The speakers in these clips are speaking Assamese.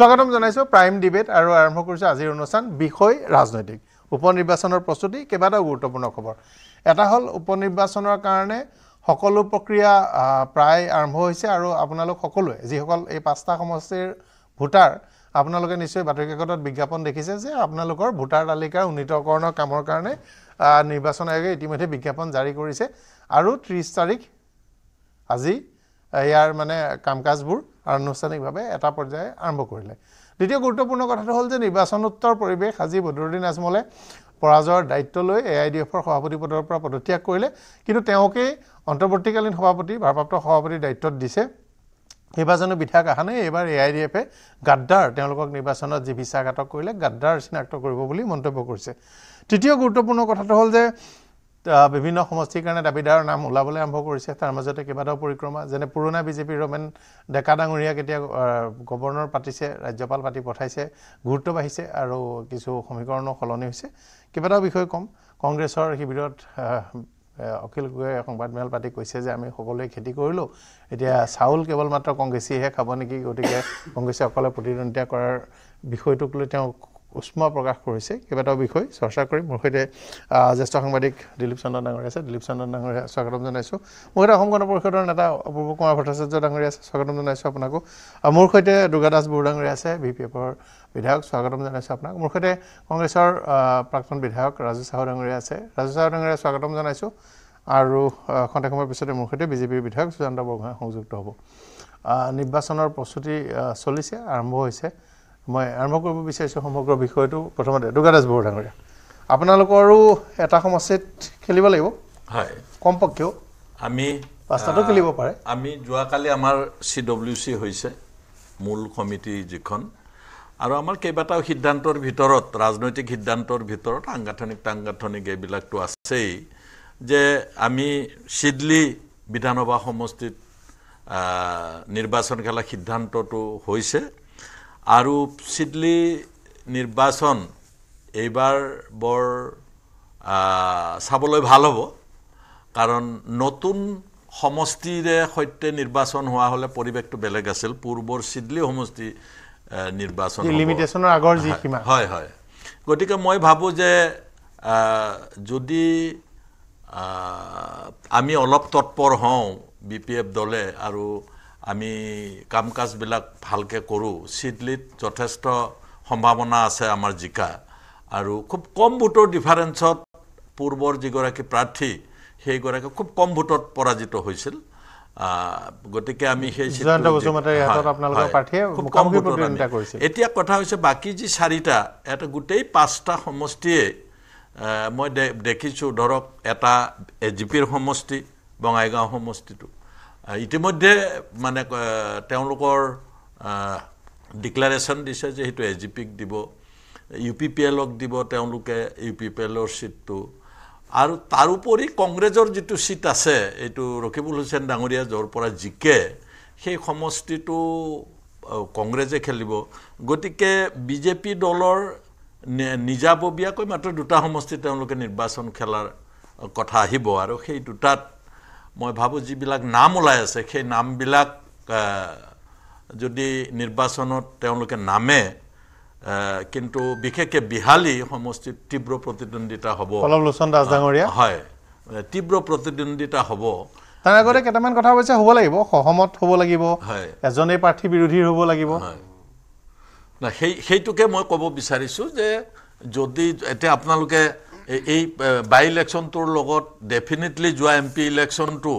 স্বাগতম জানাইছোঁ প্ৰাইম ডিবেট আৰু আৰম্ভ কৰিছে আজিৰ অনুষ্ঠান বিষয় ৰাজনৈতিক উপ নিৰ্বাচনৰ প্ৰস্তুতি কেইবাটাও গুৰুত্বপূৰ্ণ খবৰ এটা হ'ল উপ নিৰ্বাচনৰ কাৰণে সকলো প্ৰক্ৰিয়া প্ৰায় আৰম্ভ হৈছে আৰু আপোনালোক সকলোৱে যিসকল এই পাঁচটা সমষ্টিৰ ভোটাৰ আপোনালোকে নিশ্চয় বাতৰি কাকতত বিজ্ঞাপন দেখিছে যে আপোনালোকৰ ভোটাৰ তালিকাৰ উন্নীতকৰণৰ কামৰ কাৰণে নিৰ্বাচন আয়োগে ইতিমধ্যে বিজ্ঞাপন জাৰি কৰিছে আৰু ত্ৰিছ তাৰিখ আজি ইয়াৰ মানে কাম কাজবোৰ আনুষ্ঠানিকভাৱে এটা পৰ্যায় আৰম্ভ কৰিলে দ্বিতীয় গুৰুত্বপূৰ্ণ কথাটো হ'ল যে নিৰ্বাচনোত্তৰ পৰিৱেশ আজি বদৰুদ্দিন আজমলে পৰাজয়ৰ দায়িত্ব লৈ এ আই ডি এফৰ সভাপতি পদৰ পৰা পদত্যাগ কৰিলে কিন্তু তেওঁকেই অন্তৱৰ্তীকালীন সভাপতি ভাৰপ্ৰাপ্ত সভাপতিৰ দায়িত্বত দিছে কেইবাজনো বিধায়ক অহা নাই এইবাৰ এ আই ডি এফে গাদ্দাৰ তেওঁলোকক নিৰ্বাচনত যি বিশ্বাসঘাতক কৰিলে গাদ্দাৰ চিনাক্ত কৰিব বুলি মন্তব্য কৰিছে তৃতীয় গুৰুত্বপূৰ্ণ কথাটো হ'ল যে বিভিন্ন সমষ্টিৰ কাৰণে দাবীদাৰৰ নাম ওলাবলৈ আৰম্ভ কৰিছে তাৰ মাজতে কেইবাটাও পৰিক্ৰমা যেনে পুৰণা বিজেপিৰ ৰমেন ডেকা ডাঙৰীয়াক এতিয়া গৱৰ্ণৰ পাতিছে ৰাজ্যপাল পাতি পঠাইছে গুৰুত্ব বাঢ়িছে আৰু কিছু সমীকৰণো সলনি হৈছে কেইবাটাও বিষয় ক'ম কংগ্ৰেছৰ শিবিৰত অখিল গগৈয়ে সংবাদমেল পাতি কৈছে যে আমি সকলোৱে খেতি কৰিলোঁ এতিয়া চাউল কেৱল মাত্ৰ কংগ্ৰেছীহে খাব নেকি গতিকে কংগ্ৰেছে অকলে প্ৰতিদ্বন্দ্বিতা কৰাৰ বিষয়টোক লৈ তেওঁ উষ্মা প্ৰকাশ কৰিছে কেইবাটাও বিষয় চৰ্চা কৰি মোৰ সৈতে জ্যেষ্ঠ সাংবাদিক দিলীপ চন্দন ডাঙৰীয়া আছে দিলীপ চন্দন ডাঙৰীয়া স্বাগতম জনাইছোঁ মোৰ সৈতে অসম গণ পৰিষদৰ নেতা অপূৰ্ব কুমাৰ ভট্টাচাৰ্য ডাঙৰীয়া আছে স্বাগতম জনাইছোঁ আপোনাকো আৰু মোৰ সৈতে দুৰ্গা দুৰ্গাদাস বৰডাঙৰীয়া আছে বি পি এফৰ বিধায়ক স্বাগতম জনাইছোঁ আপোনাক মোৰ সৈতে কংগ্ৰেছৰ প্ৰাক্তন বিধায়ক ৰাজু চাহু ডাঙৰীয়া আছে ৰাজু চাহু ডাঙৰীয়া স্বাগতম জনাইছোঁ আৰু ক্ষণ্ঠেক সময়ৰ পিছতে মোৰ সৈতে বিজেপিৰ বিধায়ক সুজান্ত বৰগোহাঁই সংযুক্ত হ'ব নিৰ্বাচনৰ প্ৰস্তুতি চলিছে আৰম্ভ হৈছে মই আৰম্ভ কৰিব বিচাৰিছোঁ সমগ্ৰ বিষয়টো প্ৰথমতে দুৰ্গাদাস ডাঙৰীয়া আপোনালোকৰো এটা সমষ্টিত খেলিব লাগিব হয় কমপক্ষেও আমি পাঁচটাতো খেলিব পাৰে আমি যোৱাকালি আমাৰ চি ডব্লিউ চি হৈছে মূল সমিতি যিখন আৰু আমাৰ কেইবাটাও সিদ্ধান্তৰ ভিতৰত ৰাজনৈতিক সিদ্ধান্তৰ ভিতৰত সাংগঠনিক তাংগাঠনিক এইবিলাকতো আছেই যে আমি চিডলি বিধানসভা সমষ্টিত নিৰ্বাচন খেলা সিদ্ধান্তটো হৈছে আৰু চিডলি নিৰ্বাচন এইবাৰ বৰ চাবলৈ ভাল হ'ব কাৰণ নতুন সমষ্টিৰে সৈতে নিৰ্বাচন হোৱা হ'লে পৰিৱেশটো বেলেগ আছিল পূৰ্বৰ চিডলি সমষ্টি নিৰ্বাচন লিমিটেশ্যনৰ আগৰ যি সীমা হয় হয় গতিকে মই ভাবোঁ যে যদি আমি অলপ তৎপৰ হওঁ বি পি এফ দলে আৰু আমি কাম কাজবিলাক ভালকৈ কৰোঁ চিডলিত যথেষ্ট সম্ভাৱনা আছে আমাৰ জিকা আৰু খুব কম ভোটৰ ডিফাৰেঞ্চত পূৰ্বৰ যিগৰাকী প্ৰাৰ্থী সেইগৰাকী খুব কম ভোটত পৰাজিত হৈছিল গতিকে আমি সেই এতিয়া কথা হৈছে বাকী যি চাৰিটা এটা গোটেই পাঁচটা সমষ্টিয়ে মই দেখিছোঁ ধৰক এটা এ জি পিৰ সমষ্টি বঙাইগাঁও সমষ্টিটো ইতিমধ্যে মানে তেওঁলোকৰ ডিক্লেৰেশ্যন দিছে যে সেইটো এ জি পিক দিব ইউ পি পি এলক দিব তেওঁলোকে ইউ পি পি এলৰ ছিটটো আৰু তাৰোপৰি কংগ্ৰেছৰ যিটো ছিট আছে এইটো ৰকিবুল হুছেইন ডাঙৰীয়া য'ৰ পৰা জিকে সেই সমষ্টিটো কংগ্ৰেছে খেলিব গতিকে বিজেপি দলৰ নিজাববীয়াকৈ মাত্ৰ দুটা সমষ্টিত তেওঁলোকে নিৰ্বাচন খেলাৰ কথা আহিব আৰু সেই দুটাত মই ভাবোঁ যিবিলাক নাম ওলাই আছে সেই নামবিলাক যদি নিৰ্বাচনত তেওঁলোকে নামে কিন্তু বিশেষকৈ বিহালী সমষ্টিত তীব্ৰ প্ৰতিদ্বন্দ্বিতা হ'ব লোচন দাস ডাঙৰীয়া হয় তীব্ৰ প্ৰতিদ্বন্দ্বিতা হ'ব তাৰ আগতে কেইটামান কথা অৱশ্যে হ'ব লাগিব সহমত হ'ব লাগিব হয় এজনেই প্ৰাৰ্থী বিৰোধীৰ হ'ব লাগিব সেই সেইটোকে মই ক'ব বিচাৰিছোঁ যে যদি এতিয়া আপোনালোকে এই বাই ইলেকশ্যনটোৰ লগত ডেফিনেটলি যোৱা এম পি ইলেকশ্যনটো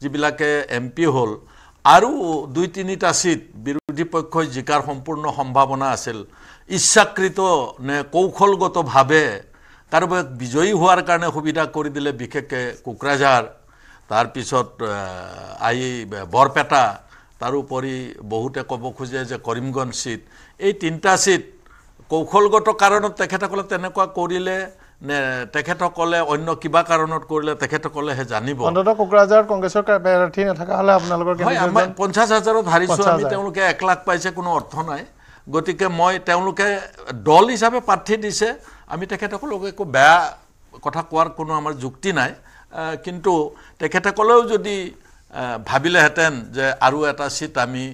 যিবিলাকে এম পি হ'ল আৰু দুই তিনিটা চিট বিৰোধী পক্ষই জিকাৰ সম্পূৰ্ণ সম্ভাৱনা আছিল ইচ্ছাকৃত নে কৌশলগতভাৱে কাৰোবাক বিজয়ী হোৱাৰ কাৰণে সুবিধা কৰি দিলে বিশেষকৈ কোকৰাঝাৰ তাৰপিছত আই বৰপেটা তাৰোপৰি বহুতে ক'ব খোজে যে কৰিমগঞ্জ চিট এই তিনিটা চিট কৌশলগত কাৰণত তেখেতসকলে তেনেকুৱা কৰিলে নে তেখেতসকলে অন্য কিবা কাৰণত কৰিলে তেখেতসকলেহে জানিব অন্ততঃ কংগ্ৰেছৰ পঞ্চাছ হাজাৰত হাৰিছোঁ আমি তেওঁলোকে এক লাখ পাইছে কোনো অৰ্থ নাই গতিকে মই তেওঁলোকে দল হিচাপে প্ৰাৰ্থী দিছে আমি তেখেতসকলক একো বেয়া কথা কোৱাৰ কোনো আমাৰ যুক্তি নাই কিন্তু তেখেতসকলেও যদি ভাবিলেহেঁতেন যে আৰু এটা চিট আমি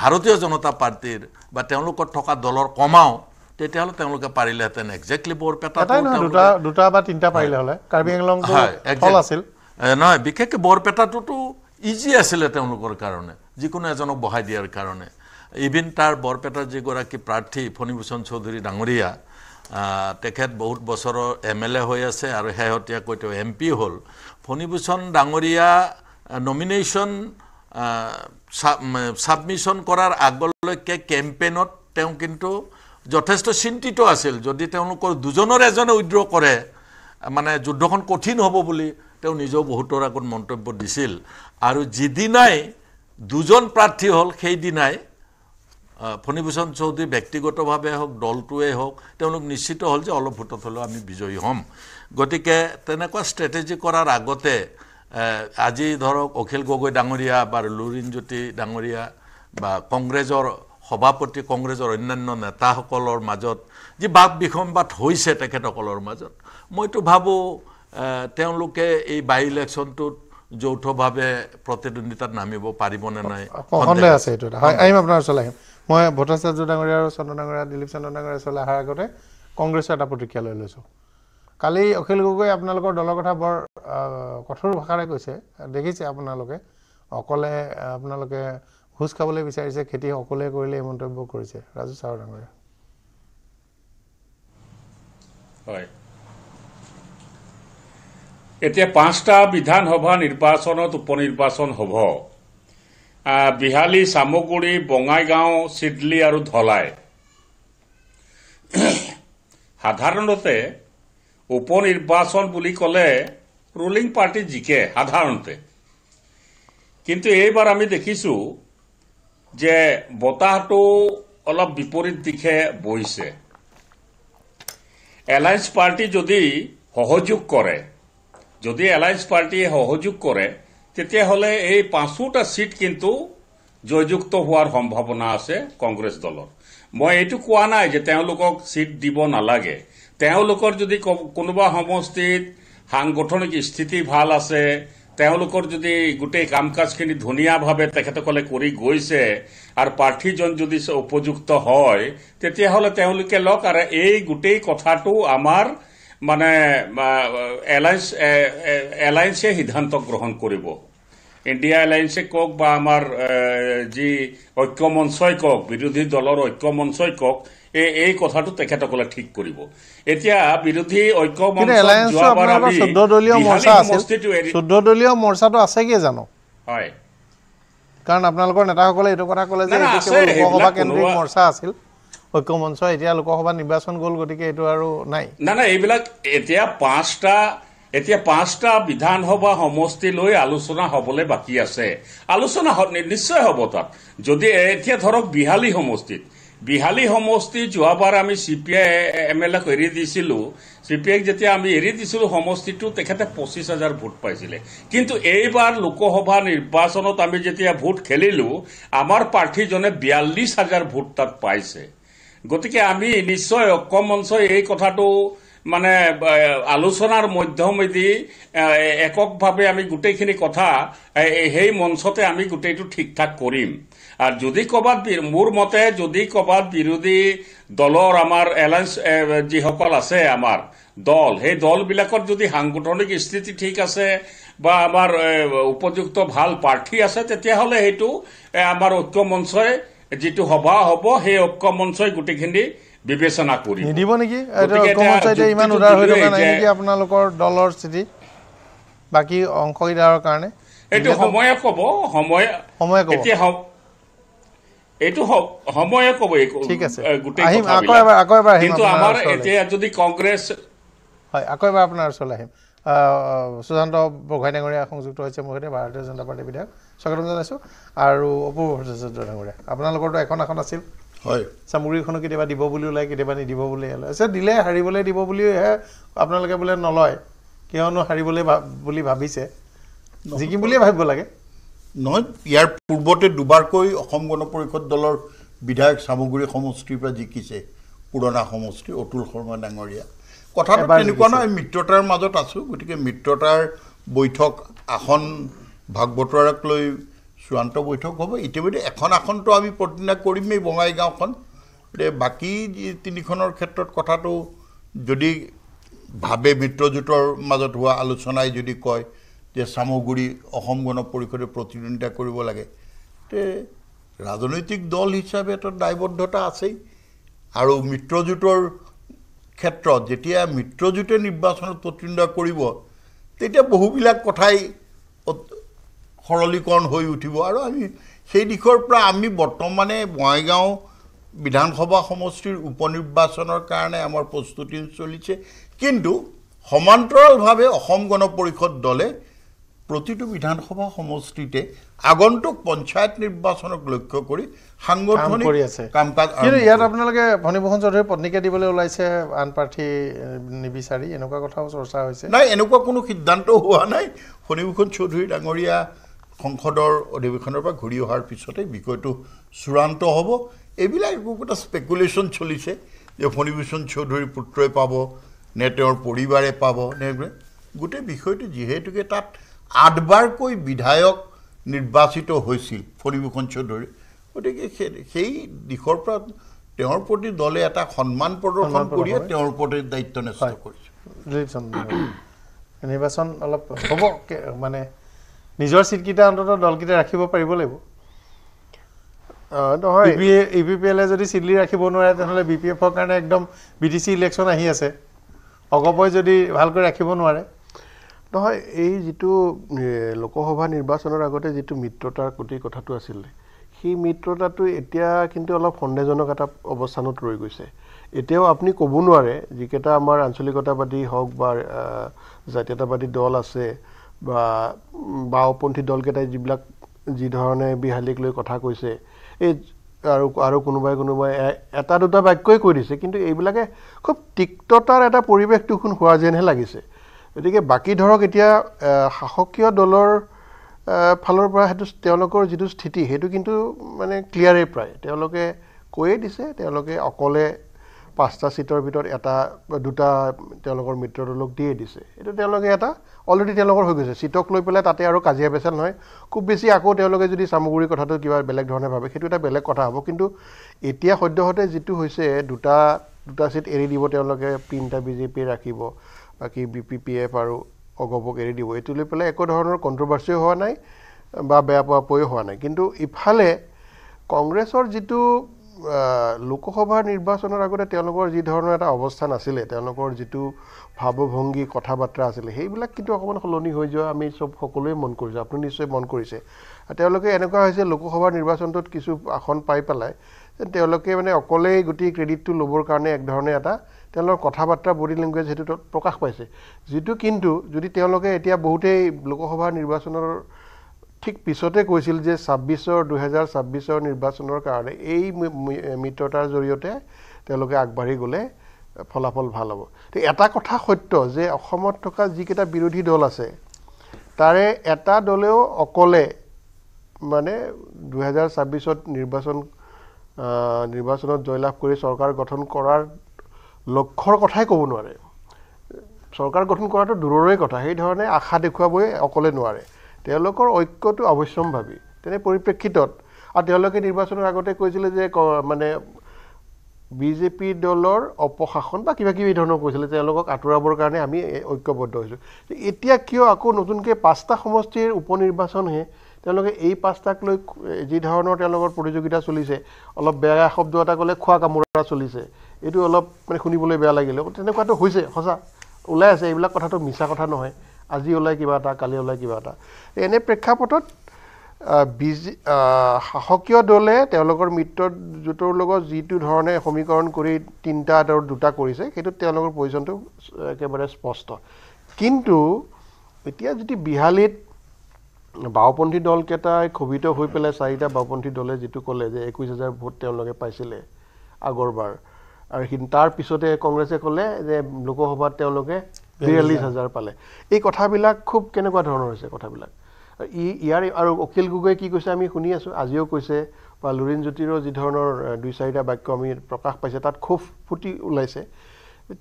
ভাৰতীয় জনতা পাৰ্টীৰ বা তেওঁলোকত থকা দলৰ কমাওঁ তেতিয়াহ'লে তেওঁলোকে পাৰিলেহেঁতেন একজেক্টলি বৰপেটা দুটা বা তিনিটা পাৰিলে হ'লে কাৰ্বি আংলং আছিল নহয় বিশেষকৈ বৰপেটাটোতো ইজি আছিলে তেওঁলোকৰ কাৰণে যিকোনো এজনক বহাই দিয়াৰ কাৰণে ইভিন তাৰ বৰপেটাৰ যিগৰাকী প্ৰাৰ্থী ফণীভূষণ চৌধুৰী ডাঙৰীয়া তেখেত বহুত বছৰৰ এম এল এ হৈ আছে আৰু শেহতীয়াকৈ তেওঁ এম পি হ'ল ফণীভূষণ ডাঙৰীয়া নমিনেশ্যন ছাবমিশ্যন কৰাৰ আগলৈকে কেম্পেইনত তেওঁ কিন্তু যথেষ্ট চিন্তিত আছিল যদি তেওঁলোকৰ দুজনৰ এজনে উইড্ৰ কৰে মানে যুদ্ধখন কঠিন হ'ব বুলি তেওঁ নিজেও বহুতৰ আগত মন্তব্য দিছিল আৰু যিদিনাই দুজন প্ৰাৰ্থী হ'ল সেইদিনাই ফণীভূষণ চৌধুৰী ব্যক্তিগতভাৱে হওক দলটোৱেই হওক তেওঁলোক নিশ্চিত হ'ল যে অলপ ভোটত হ'লেও আমি বিজয়ী হ'ম গতিকে তেনেকুৱা ষ্ট্ৰেটেজি কৰাৰ আগতে আজি ধৰক অখিল গগৈ ডাঙৰীয়া বা লুৰিণজ্যোতি ডাঙৰীয়া বা কংগ্ৰেছৰ সভাপতি কংগ্ৰেছৰ অন্যান্য নেতাসকলৰ মাজত যি বাক বিসম্বাদ হৈছে তেখেতসকলৰ মাজত মইতো ভাবোঁ তেওঁলোকে এই বাই ইলেকশ্যনটোত যৌথভাৱে প্ৰতিদ্বন্দ্বিতাত নামিব পাৰিবনে নাই সন্দেহ আছে এইটো হয় আহিম আপোনাৰ ওচৰলৈ আহিম মই ভট্টাচাৰ্য ডাঙৰীয়া আৰু চন্দ্ৰ ডাঙৰীয়া দিলীপ চন্দ্ৰ ডাঙৰীয়া ওচৰলৈ অহাৰ আগতে কংগ্ৰেছৰ এটা প্ৰতিক্ৰিয়া লৈ লৈছোঁ কালি অখিল গগৈ আপোনালোকৰ দলৰ কথা বৰ কঠোৰ ভাষাৰে কৈছে দেখিছে আপোনালোকে অকলে আপোনালোকে খোজ খাবলৈ বিচাৰিছে খেতি সকলোৱে কৰিলে এই মন্তব্য কৰিছে ৰাজু চাহ ডাঙৰীয়া হয় এতিয়া পাঁচটা বিধানসভা নিৰ্বাচনত উপ নিৰ্বাচন হ'ব বিহালী চামগুৰি বঙাইগাঁও ছিডলি আৰু ধলাই সাধাৰণতে উপ নিৰ্বাচন বুলি ক'লে ৰুলিং পাৰ্টি জিকে সাধাৰণতে কিন্তু এইবাৰ আমি দেখিছোঁ যে বতাহটো অলপ বিপৰীত দিশে বহিছে এলায়েন্স পাৰ্টি যদি সহযোগ কৰে যদি এলায়েন্স পাৰ্টিয়ে সহযোগ কৰে তেতিয়াহ'লে এই পাঁচোটা ছিট কিন্তু জয়যুক্ত হোৱাৰ সম্ভাৱনা আছে কংগ্ৰেছ দলৰ মই এইটো কোৱা নাই যে তেওঁলোকক ছিট দিব নালাগে তেওঁলোকৰ যদি কোনোবা সমষ্টিত সাংগঠনিক স্থিতি ভাল আছে তেওঁলোকৰ যদি গোটেই কাম কাজখিনি ধুনীয়াভাৱে তেখেতসকলে কৰি গৈছে আৰু প্ৰাৰ্থীজন যদি উপযুক্ত হয় তেতিয়াহ'লে তেওঁলোকে লওক আৰু এই গোটেই কথাটো আমাৰ মানে এলায়েঞ্চ এলাইন্সে সিদ্ধান্ত গ্ৰহণ কৰিব ইণ্ডিয়া এলায়েঞ্চে কওক বা আমাৰ যি ঐক্য মঞ্চই কওক বিৰোধী দলৰ ঐক্য মঞ্চই কওক এই কথাটো তেখেতসকলে ঠিক কৰিব এতিয়া বিৰোধী ঐক্য মৰ্চাৰ্চাদলীয় মৰ্চাটো আছেগে জানো হয় কাৰণ আপোনালোকৰ নেতাসকলে এইটো কথা ক'লে যে লোকসভা কেন্দ্ৰীয় মৰ্চা আছিল ঐক্য মঞ্চ এতিয়া লোকসভা নিৰ্বাচন গ'ল গতিকে এইটো আৰু নাই নাই নাই এইবিলাক এতিয়া পাঁচটা এতিয়া পাঁচটা বিধানসভা সমষ্টিলৈ আলোচনা হবলৈ বাকী আছে আলোচনা নিশ্চয় হব তাত যদি এতিয়া ধৰক বিহালী সমষ্টিত বিহালী সমষ্টি যোৱাবাৰ আমি C P I M L এক এৰি দিছিলোঁ চি পি আইক যেতিয়া আমি এৰি দিছিলোঁ সমষ্টিটো তেখেতে পঁচিছ হাজাৰ ভোট পাইছিলে কিন্তু এইবাৰ লোকসভা নিৰ্বাচনত আমি যেতিয়া ভোট খেলিলোঁ আমাৰ প্ৰাৰ্থীজনে বিয়াল্লিছ হাজাৰ ভোট তাত পাইছে গতিকে আমি নিশ্চয় অকম মঞ্চই এই কথাটো মানে আলোচনাৰ মধ্যমেদি এককভাৱে আমি গোটেইখিনি কথা সেই মঞ্চতে আমি গোটেইটো ঠিক ঠাক কৰিম আৰু যদি ক'ৰবাত মোৰ মতে যদি ক'ৰবাত বিৰোধী দলৰ আমাৰ এলায়েঞ্চ যিসকল আছে আমাৰ দল সেই দলবিলাকত যদি সাংগঠনিক স্থিতি ঠিক আছে বা আমাৰ উপযুক্ত ভাল প্ৰাৰ্থী আছে তেতিয়াহলে সেইটো আমাৰ ঐক্য মঞ্চই যিটো সভা হব সেই ঐক্য মঞ্চই গোটেইখিনি বিবেচনা কৰি দিব নেকি ইমান উদাৰ হয়ে থাকা স্থিতি বাকি অংশীদাৰেৰ কাৰণে এই সময়ে কব সময়ে সময়ে এতিয়া এইটো সময়ে কব ঠিক আছে কিন্তু আমাৰ এতিয়া যদি কংগ্ৰেছ হয় আকৌ এবাৰ আপোনাৰ ওচৰলৈ আহিম সুশান্ত বঘাই ডাঙৰীয়া সংযুক্ত হৈছে মোৰ সৈতে ভাৰতীয় জনতা পাৰ্টীৰ বিধায়ক স্বাগতম জনাইছোঁ আৰু অপূৰ্ব ভট্টাচাৰ্য ডাঙৰীয়া আপোনালোকৰতো এখন এখন আছিল হয় চামগুৰিখনো কেতিয়াবা দিব বুলি ওলায় কেতিয়াবা নিদিব বুলি ওলায় দিলে হাৰিবলৈ দিব বুলিহে আপোনালোকে বোলে নলয় কিয়নো হাৰিবলৈ বুলি ভাবিছে জিকিম বুলিয়ে ভাবিব লাগে নহয় ইয়াৰ পূৰ্বতে দুবাৰকৈ অসম গণ পৰিষদ দলৰ বিধায়ক চামগুৰি সমষ্টিৰ পৰা জিকিছে পুৰণা সমষ্টি অতুল শৰ্মা ডাঙৰীয়া কথাটো তেনেকুৱা নহয় মিত্ৰতাৰ মাজত আছোঁ গতিকে মিত্ৰতাৰ বৈঠক আসন ভাগ বতৰাক লৈ চূড়ান্ত বৈঠক হ'ব ইতিমধ্যে এখন আসনটো আমি প্ৰতিদিনা কৰিমেই বঙাইগাঁওখন গতিকে বাকী তিনিখনৰ ক্ষেত্ৰত কথাটো যদি ভাবে মিত্ৰজোঁটৰ মাজত হোৱা আলোচনাই যদি কয় যে চামগুৰি অসম গণ পৰিষদে প্ৰতিদ্বন্দ্বিতা কৰিব লাগে তে ৰাজনৈতিক দল হিচাপে এটা দায়বদ্ধতা আছেই আৰু মিত্ৰজোঁটৰ ক্ষেত্ৰত যেতিয়া মিত্ৰজোঁটে নিৰ্বাচনত প্ৰতিদ্বন্দ্বিতা কৰিব তেতিয়া বহুবিলাক কথাই সৰলীকৰণ হৈ উঠিব আৰু আমি সেই দিশৰ পৰা আমি বৰ্তমানে বঙাইগাঁও বিধানসভা সমষ্টিৰ উপ নিৰ্বাচনৰ কাৰণে আমাৰ প্ৰস্তুতি চলিছে কিন্তু সমান্তৰালভাৱে অসম গণ পৰিষদ দলে প্ৰতিটো বিধানসভা সমষ্টিতে আগন্তুক পঞ্চায়ত নিৰ্বাচনক লক্ষ্য কৰি সাংগঠনিক কৰি আছে কাম কাজ কিন্তু ইয়াত আপোনালোকে ভনীভূষণ চৌধুৰীৰ পত্নীকে দিবলৈ ওলাইছে আন প্ৰাৰ্থী নিবিচাৰি এনেকুৱা কথাও চৰ্চা হৈছে নাই এনেকুৱা কোনো সিদ্ধান্ত হোৱা নাই ভনীভূষণ চৌধুৰী ডাঙৰীয়া সংসদৰ অধিৱেশনৰ পৰা ঘূৰি অহাৰ পিছতে বিষয়টো চূড়ান্ত হ'ব এইবিলাক একো এটা স্পেকুলেশ্যন চলিছে যে ফণীভূষণ চৌধুৰীৰ পুত্ৰই পাব নে তেওঁৰ পৰিবাৰে পাব নে গোটেই বিষয়টো যিহেতুকে তাত আঠবাৰকৈ বিধায়ক নিৰ্বাচিত হৈছিল ফণীভূষণ চৌধুৰী গতিকে সেই দিশৰ পৰা তেওঁৰ প্ৰতি দলে এটা সন্মান প্ৰদৰ্শন কৰিয়ে তেওঁৰ প্ৰতি দায়িত্ব নিশ্চয় কৰিছে নিৰ্বাচন অলপ হ'ব মানে নিজৰ চিটকেইটা অন্ততঃ দলকেইটা ৰাখিব পাৰিব লাগিব নহয় ইউ ইউ পি পি এলে যদি চিডলি ৰাখিব নোৱাৰে তেনেহ'লে বি পি এফৰ কাৰণে একদম বি টি চি ইলেকশ্যন আহি আছে অগপয় যদি ভালকৈ ৰাখিব নোৱাৰে নহয় এই যিটো লোকসভা নিৰ্বাচনৰ আগতে যিটো মিত্ৰতাৰ গোটেই কথাটো আছিলে সেই মিত্ৰতাটো এতিয়া কিন্তু অলপ সন্দেহজনক এটা অৱস্থানত ৰৈ গৈছে এতিয়াও আপুনি ক'ব নোৱাৰে যিকেইটা আমাৰ আঞ্চলিকতাবাদী হওক বা জাতীয়তাবাদী দল আছে বা বাওঁপন্থী দলকেইটাই যিবিলাক যিধৰণে বিহালীক লৈ কথা কৈছে এই আৰু আৰু কোনোবাই কোনোবাই এটা দুটা বাক্যই কৈ দিছে কিন্তু এইবিলাকে খুব তিক্ততাৰ এটা পৰিৱেশ দেখোন হোৱা যেনহে লাগিছে গতিকে বাকী ধৰক এতিয়া শাসকীয় দলৰ ফালৰ পৰা সেইটো তেওঁলোকৰ যিটো স্থিতি সেইটো কিন্তু মানে ক্লিয়াৰেই প্ৰায় তেওঁলোকে কৈয়ে দিছে তেওঁলোকে অকলে পাঁচটা চিটৰ ভিতৰত এটা দুটা তেওঁলোকৰ মিত্ৰ দলক দিয়ে দিছে এইটো তেওঁলোকে এটা অলৰেডি তেওঁলোকৰ হৈ গৈছে চিটক লৈ পেলাই তাতে আৰু কাজিয়া পেচাল নহয় খুব বেছি আকৌ তেওঁলোকে যদি চামগুৰিৰ কথাটো কিবা বেলেগ ধৰণে ভাবে সেইটো এটা বেলেগ কথা হ'ব কিন্তু এতিয়া সদ্যহতে যিটো হৈছে দুটা দুটা চিট এৰি দিব তেওঁলোকে তিনিটা বিজেপিয়ে ৰাখিব বাকী বি পি পি এফ আৰু অগপক এৰি দিব এইটো লৈ পেলাই একো ধৰণৰ কণ্ট্ৰভাৰ্চিও হোৱা নাই বা বেয়া পোৱা পৈ হোৱা নাই কিন্তু ইফালে কংগ্ৰেছৰ যিটো লোকসভাৰ নিৰ্বাচনৰ আগতে তেওঁলোকৰ যি ধৰণৰ এটা অৱস্থান আছিলে তেওঁলোকৰ যিটো ভাৱভংগী কথা বাৰ্তা আছিলে সেইবিলাক কিন্তু অকণমান সলনি হৈ যোৱা আমি চব সকলোৱে মন কৰিছোঁ আপুনি নিশ্চয় মন কৰিছে আৰু তেওঁলোকে এনেকুৱা হৈছে লোকসভাৰ নিৰ্বাচনটোত কিছু আসন পাই পেলাই তেওঁলোকে মানে অকলেই গোটেই ক্ৰেডিটটো ল'বৰ কাৰণে এক ধৰণে এটা তেওঁলোকৰ কথা বাৰ্তা বডি লেংগুৱেজ সেইটো প্ৰকাশ পাইছে যিটো কিন্তু যদি তেওঁলোকে এতিয়া বহুতেই লোকসভাৰ নিৰ্বাচনৰ ঠিক পিছতে কৈছিল যে ছাব্বিছৰ দুহেজাৰ ছাব্বিছৰ নিৰ্বাচনৰ কাৰণে এই মিত্ৰতাৰ জৰিয়তে তেওঁলোকে আগবাঢ়ি গ'লে ফলাফল ভাল হ'ব এটা কথা সত্য যে অসমত থকা যিকেইটা বিৰোধী দল আছে তাৰে এটা দলেও অকলে মানে দুহেজাৰ ছাব্বিছত নিৰ্বাচন নিৰ্বাচনত জয়লাভ কৰি চৰকাৰ গঠন কৰাৰ লক্ষ্যৰ কথাই ক'ব নোৱাৰে চৰকাৰ গঠন কৰাটো দূৰৰে কথা সেইধৰণে আশা দেখুৱাবই অকলে নোৱাৰে তেওঁলোকৰ ঐক্যটো অৱশ্যম্ভাৱী তেনে পৰিপ্ৰেক্ষিতত আৰু তেওঁলোকে নিৰ্বাচনৰ আগতে কৈছিলে যে মানে বিজেপি দলৰ অপশাসন বা কিবা কিবি ধৰণৰ কৈছিলে তেওঁলোকক আঁতৰাবৰ কাৰণে আমি ঐক্যবদ্ধ হৈছোঁ এতিয়া কিয় আকৌ নতুনকৈ পাঁচটা সমষ্টিৰ উপ নিৰ্বাচনহে তেওঁলোকে এই পাঁচটাক লৈ যি ধৰণৰ তেওঁলোকৰ প্ৰতিযোগিতা চলিছে অলপ বেয়া শব্দ এটা ক'লে খোৱা কামোৰা চলিছে এইটো অলপ মানে শুনিবলৈ বেয়া লাগিলে তেনেকুৱাটো হৈছে সঁচা ওলাই আছে এইবিলাক কথাটো মিছা কথা নহয় আজি ওলাই কিবা এটা কালি ওলাই কিবা এটা এনে প্ৰেক্ষাপটত বিজে শাসকীয় দলে তেওঁলোকৰ মিত্ৰজোঁটৰ লগত যিটো ধৰণে সমীকৰণ কৰি তিনিটা আৰু দুটা কৰিছে সেইটোত তেওঁলোকৰ পজিশ্যনটো একেবাৰে স্পষ্ট কিন্তু এতিয়া যদি বিহালীত বাওঁপন্থী দলকেইটাই ক্ষোভিত হৈ পেলাই চাৰিটা বাওঁপন্থী দলে যিটো ক'লে যে একৈছ হাজাৰ ভোট তেওঁলোকে পাইছিলে আগৰবাৰ আৰু তাৰ পিছতে কংগ্ৰেছে ক'লে যে লোকসভাত তেওঁলোকে বিয়াল্লিছ হাজাৰ পালে এই কথাবিলাক খুব কেনেকুৱা ধৰণৰ হৈছে কথাবিলাক ই ইয়াৰ আৰু অখিল গগৈয়ে কি কৈছে আমি শুনি আছোঁ আজিও কৈছে বা লুৰিণ জ্যোতিৰো যি ধৰণৰ দুই চাৰিটা বাক্য আমি প্ৰকাশ পাইছে তাত খুব ফুটি ওলাইছে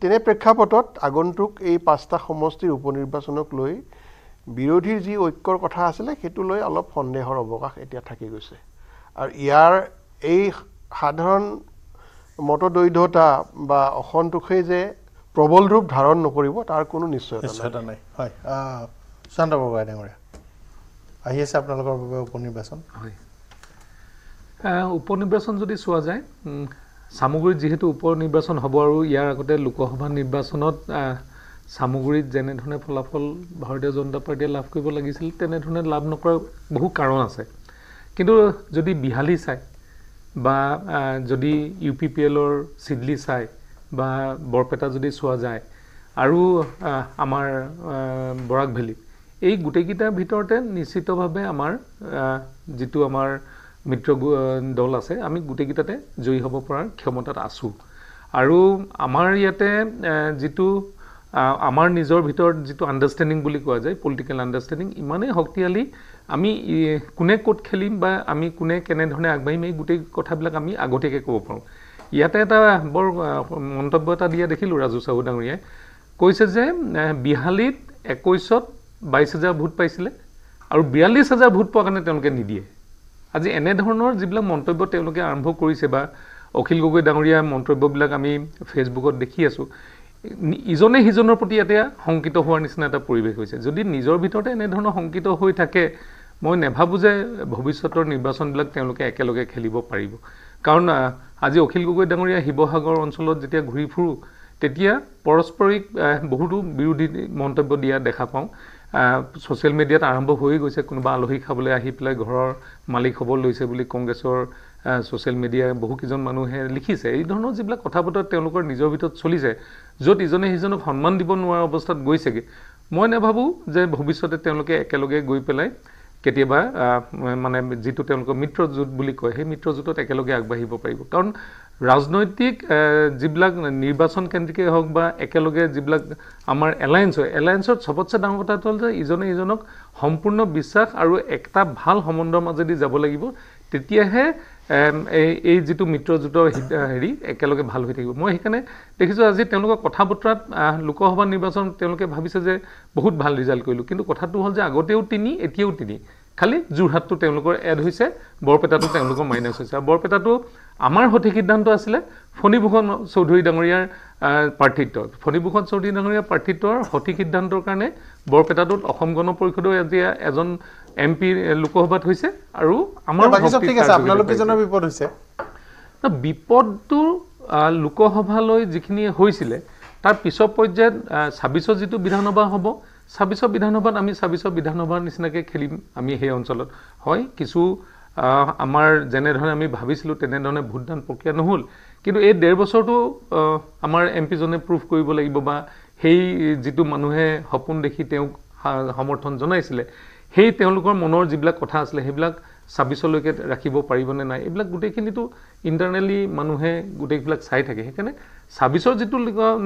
তেনে প্ৰেক্ষাপটত আগন্তুক এই পাঁচটা সমষ্টিৰ উপ নিৰ্বাচনক লৈ বিৰোধীৰ যি ঐক্যৰ কথা আছিলে সেইটো লৈ অলপ সন্দেহৰ অৱকাশ এতিয়া থাকি গৈছে আৰু ইয়াৰ এই সাধাৰণ মতদৈধতা বা অসন্তোষেই যে প্ৰবল ৰূপ ধাৰণ নকৰিব তাৰ কোনো নিশ্চয়তা নাই হয় চান্দ বগাই ডাঙৰীয়া আহি আছে আপোনালোকৰ বাবে উপনিৰ্বাচন হয় উপনিৰ্বাচন যদি চোৱা যায় চামগুৰিত যিহেতু উপ নিৰ্বাচন হ'ব আৰু ইয়াৰ আগতে লোকসভা নিৰ্বাচনত চামগুৰিত যেনেধৰণে ফলাফল ভাৰতীয় জনতা পাৰ্টীয়ে লাভ কৰিব লাগিছিল তেনেধৰণে লাভ নকৰাৰ বহু কাৰণ আছে কিন্তু যদি বিহালী চায় বা যদি ইউ পি পি এলৰ চিডলি চাই বা বৰপেটা যদি চোৱা যায় আৰু আমাৰ বৰাকভেলী এই গোটেইকেইটাৰ ভিতৰতে নিশ্চিতভাৱে আমাৰ যিটো আমাৰ মিত্ৰ দল আছে আমি গোটেইকেইটাতে জয়ী হ'ব পৰাৰ ক্ষমতাত আছোঁ আৰু আমাৰ ইয়াতে যিটো আমাৰ নিজৰ ভিতৰত যিটো আণ্ডাৰষ্টেণ্ডিং বুলি কোৱা যায় পলিটিকেল আণ্ডাৰষ্টেণ্ডিং ইমানেই শক্তিশালী আমি কোনে ক'ত খেলিম বা আমি কোনে কেনেধৰণে আগবাঢ়িম এই গোটেই কথাবিলাক আমি আগতীয়াকৈ ক'ব পাৰোঁ ইয়াতে এটা বৰ মন্তব্য এটা দিয়া দেখিলোঁ ৰাজু চাহু ডাঙৰীয়াই কৈছে যে বিহালীত একৈছত বাইছ হাজাৰ ভোট পাইছিলে আৰু বিয়াল্লিছ হাজাৰ ভোট পোৱাৰ কাৰণে তেওঁলোকে নিদিয়ে আজি এনেধৰণৰ যিবিলাক মন্তব্য তেওঁলোকে আৰম্ভ কৰিছে বা অখিল গগৈ ডাঙৰীয়া মন্তব্যবিলাক আমি ফেচবুকত দেখি আছোঁ ইজনে সিজনৰ প্ৰতি এতিয়া শংকিত হোৱাৰ নিচিনা এটা পৰিৱেশ হৈছে যদি নিজৰ ভিতৰতে এনেধৰণৰ শংকিত হৈ থাকে মই নেভাবোঁ যে ভৱিষ্যতৰ নিৰ্বাচনবিলাক তেওঁলোকে একেলগে খেলিব পাৰিব কাৰণ আজি অখিল গগৈ ডাঙৰীয়া শিৱসাগৰ অঞ্চলত যেতিয়া ঘূৰি ফুৰোঁ তেতিয়া পৰস্পৰিক বহুতো বিৰোধী মন্তব্য দিয়া দেখা পাওঁ ছ'চিয়েল মিডিয়াত আৰম্ভ হৈয়ে গৈছে কোনোবা আলহী খাবলৈ আহি পেলাই ঘৰৰ মালিক হ'ব লৈছে বুলি কংগ্ৰেছৰ ছ'চিয়েল মিডিয়াই বহুকেইজন মানুহে লিখিছে এই ধৰণৰ যিবিলাক কথা বতৰা তেওঁলোকৰ নিজৰ ভিতৰত চলিছে য'ত ইজনে সিজনক সন্মান দিব নোৱাৰা অৱস্থাত গৈছেগৈ মই নাভাবোঁ যে ভৱিষ্যতে তেওঁলোকে একেলগে গৈ পেলাই কেতিয়াবা মানে যিটো তেওঁলোকৰ মিত্ৰজোঁট বুলি কয় সেই মিত্ৰজোঁটত একেলগে আগবাঢ়িব পাৰিব কাৰণ ৰাজনৈতিক যিবিলাক নিৰ্বাচন কেন্দ্ৰিকেই হওক বা একেলগে যিবিলাক আমাৰ এলায়েন্স হয় এলায়েন্সত চবতছে ডাঙৰ কথাটো হ'ল যে ইজনে ইজনক সম্পূৰ্ণ বিশ্বাস আৰু এটা ভাল সম্বন্ধৰ মাজেদি যাব লাগিব তেতিয়াহে এই এই যিটো মিত্ৰজোঁটৰ হেৰি একেলগে ভাল হৈ থাকিব মই সেইকাৰণে দেখিছোঁ আজি তেওঁলোকৰ কথা বতৰাত লোকসভা নিৰ্বাচনত তেওঁলোকে ভাবিছে যে বহুত ভাল ৰিজাল্ট কৰিলোঁ কিন্তু কথাটো হ'ল যে আগতেও তিনি এতিয়াও তিনি খালি যোৰহাটটো তেওঁলোকৰ এড হৈছে বৰপেটাটো তেওঁলোকৰ মাইনাছ হৈছে আৰু বৰপেটাটো আমাৰ সঠিক সিদ্ধান্ত আছিলে ফণীভূষণ চৌধুৰী ডাঙৰীয়াৰ প্ৰাৰ্থিত্ব ফণীভূষণ চৌধুৰী ডাঙৰীয়াৰ প্ৰাৰ্থিত্বৰ সঠিক সিদ্ধান্তৰ কাৰণে বৰপেটাটোত অসম গণ পৰিষদৰ আজি এজন এম পি লোকসভাত হৈছে আৰু আমাৰ বিপদ হৈছে বিপদটো লোকসভালৈ যিখিনি হৈছিলে তাৰ পিছৰ পৰ্যায়ত ছাব্বিছৰ যিটো বিধানসভা হ'ব ছাব্বিছ বিধানসভাত আমি ছাব্বিছ বিধানসভাৰ নিচিনাকৈ খেলিম আমি সেই অঞ্চলত হয় কিছু আমাৰ যেনেধৰণে আমি ভাবিছিলোঁ তেনেধৰণে ভোটদান প্ৰক্ৰিয়া নহ'ল কিন্তু এই ডেৰ বছৰটো আমাৰ এম পিজনে প্ৰুভ কৰিব লাগিব বা সেই যিটো মানুহে সপোন দেখি তেওঁক সমৰ্থন জনাইছিলে সেই তেওঁলোকৰ মনৰ যিবিলাক কথা আছিলে সেইবিলাক ছাব্বিছলৈকে ৰাখিব পাৰিবনে নাই এইবিলাক গোটেইখিনিতো ইণ্টাৰনেলি মানুহে গোটেইবিলাক চাই থাকে সেইকাৰণে ছাব্বিছৰ যিটো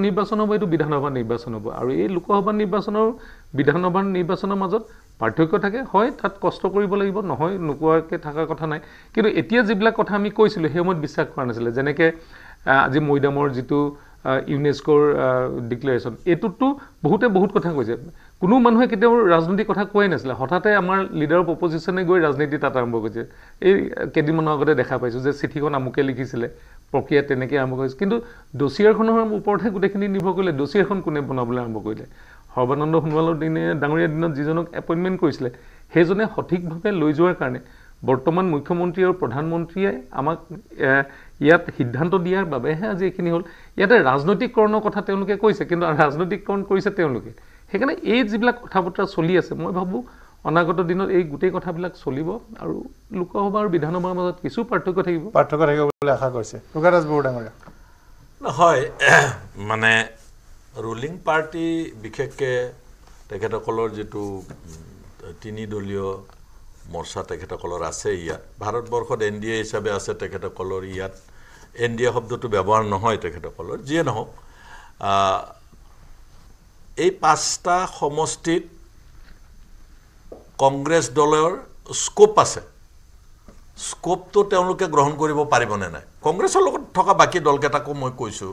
নিৰ্বাচন হ'ব সেইটো বিধানসভা নিৰ্বাচন হ'ব আৰু এই লোকসভা নিৰ্বাচনৰ বিধানসভাৰ নিৰ্বাচনৰ মাজত পাৰ্থক্য থাকে হয় তাত কষ্ট কৰিব লাগিব নহয় নোকোৱাকৈ থকা কথা নাই কিন্তু এতিয়া যিবিলাক কথা আমি কৈছিলোঁ সেই সময়ত বিশ্বাস কৰা নাছিলে যেনেকৈ আজি মৈদামৰ যিটো ইউনেস্কৰ ডিক্লেৰেশ্যন এইটোতো বহুতে বহুত কথা কৈছে কোনো মানুহে কেতিয়াও ৰাজনীতিৰ কথা কোৱাই নাছিলে হঠাতে আমাৰ লিডাৰ অফ অপজিশ্যনে গৈ ৰাজনীতি তাত আৰম্ভ কৰিছে এই কেইদিনমানৰ আগতে দেখা পাইছোঁ যে চিঠিখন আমুকে লিখিছিলে প্ৰক্ৰিয়া তেনেকৈ আৰম্ভ কৰিছে কিন্তু দচিয়াৰখনৰ ওপৰতহে গোটেইখিনি নিৰ্ভৰ কৰিলে দচিয়াৰখন কোনে বনাবলৈ আৰম্ভ কৰিলে সৰ্বানন্দ সোণোৱালৰ দিনে ডাঙৰীয়া দিনত যিজনক এপইণ্টমেণ্ট কৰিছিলে সেইজনে সঠিকভাৱে লৈ যোৱাৰ কাৰণে বৰ্তমান মুখ্যমন্ত্ৰী আৰু প্ৰধানমন্ত্ৰীয়ে আমাক ইয়াত সিদ্ধান্ত দিয়াৰ বাবেহে আজি এইখিনি হ'ল ইয়াতে ৰাজনৈতিককৰণৰ কথা তেওঁলোকে কৈছে কিন্তু ৰাজনৈতিককৰণ কৰিছে তেওঁলোকে সেইকাৰণে এই যিবিলাক কথা বতৰা চলি আছে মই ভাবোঁ অনাগত দিনত এই গোটেই কথাবিলাক চলিব আৰু লোকসভা আৰু বিধানসভাৰ মাজত কিছু পাৰ্থক্য থাকিব পাৰ্থক্য থাকিব বুলি আশা কৰিছে ৰোগাৰাজ বৰডাঙৰীয়া নহয় মানে ৰুলিং পাৰ্টি বিশেষকৈ তেখেতসকলৰ যিটো তিনি দলীয় মৰ্চা তেখেতসকলৰ আছে ইয়াত ভাৰতবৰ্ষত এন ডি এ হিচাপে আছে তেখেতসকলৰ ইয়াত এন ডি এ শব্দটো ব্যৱহাৰ নহয় তেখেতসকলৰ যিয়ে নহওক এই পাঁচটা সমষ্টিত কংগ্ৰেছ দলৰ স্কোপ আছে স্কোপটো তেওঁলোকে গ্ৰহণ কৰিব পাৰিবনে নাই কংগ্ৰেছৰ লগত থকা বাকী দলকেইটাকো মই কৈছোঁ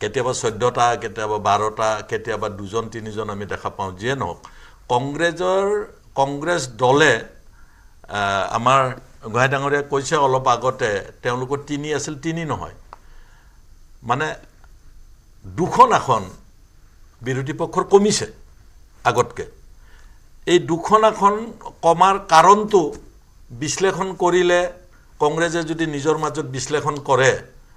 কেতিয়াবা চৈধ্যটা কেতিয়াবা বাৰটা কেতিয়াবা দুজন তিনিজন আমি দেখা পাওঁ যিয়ে নহওক কংগ্ৰেছৰ কংগ্ৰেছ দলে আমাৰ গোহাঁই ডাঙৰীয়াই কৈছে অলপ আগতে তেওঁলোকৰ তিনি আছিল তিনি নহয় মানে দুখন আসন বিৰোধী পক্ষৰ কমিছে আগতকৈ এই দুখন আসন কমাৰ কাৰণটো বিশ্লেষণ কৰিলে কংগ্ৰেছে যদি নিজৰ মাজত বিশ্লেষণ কৰে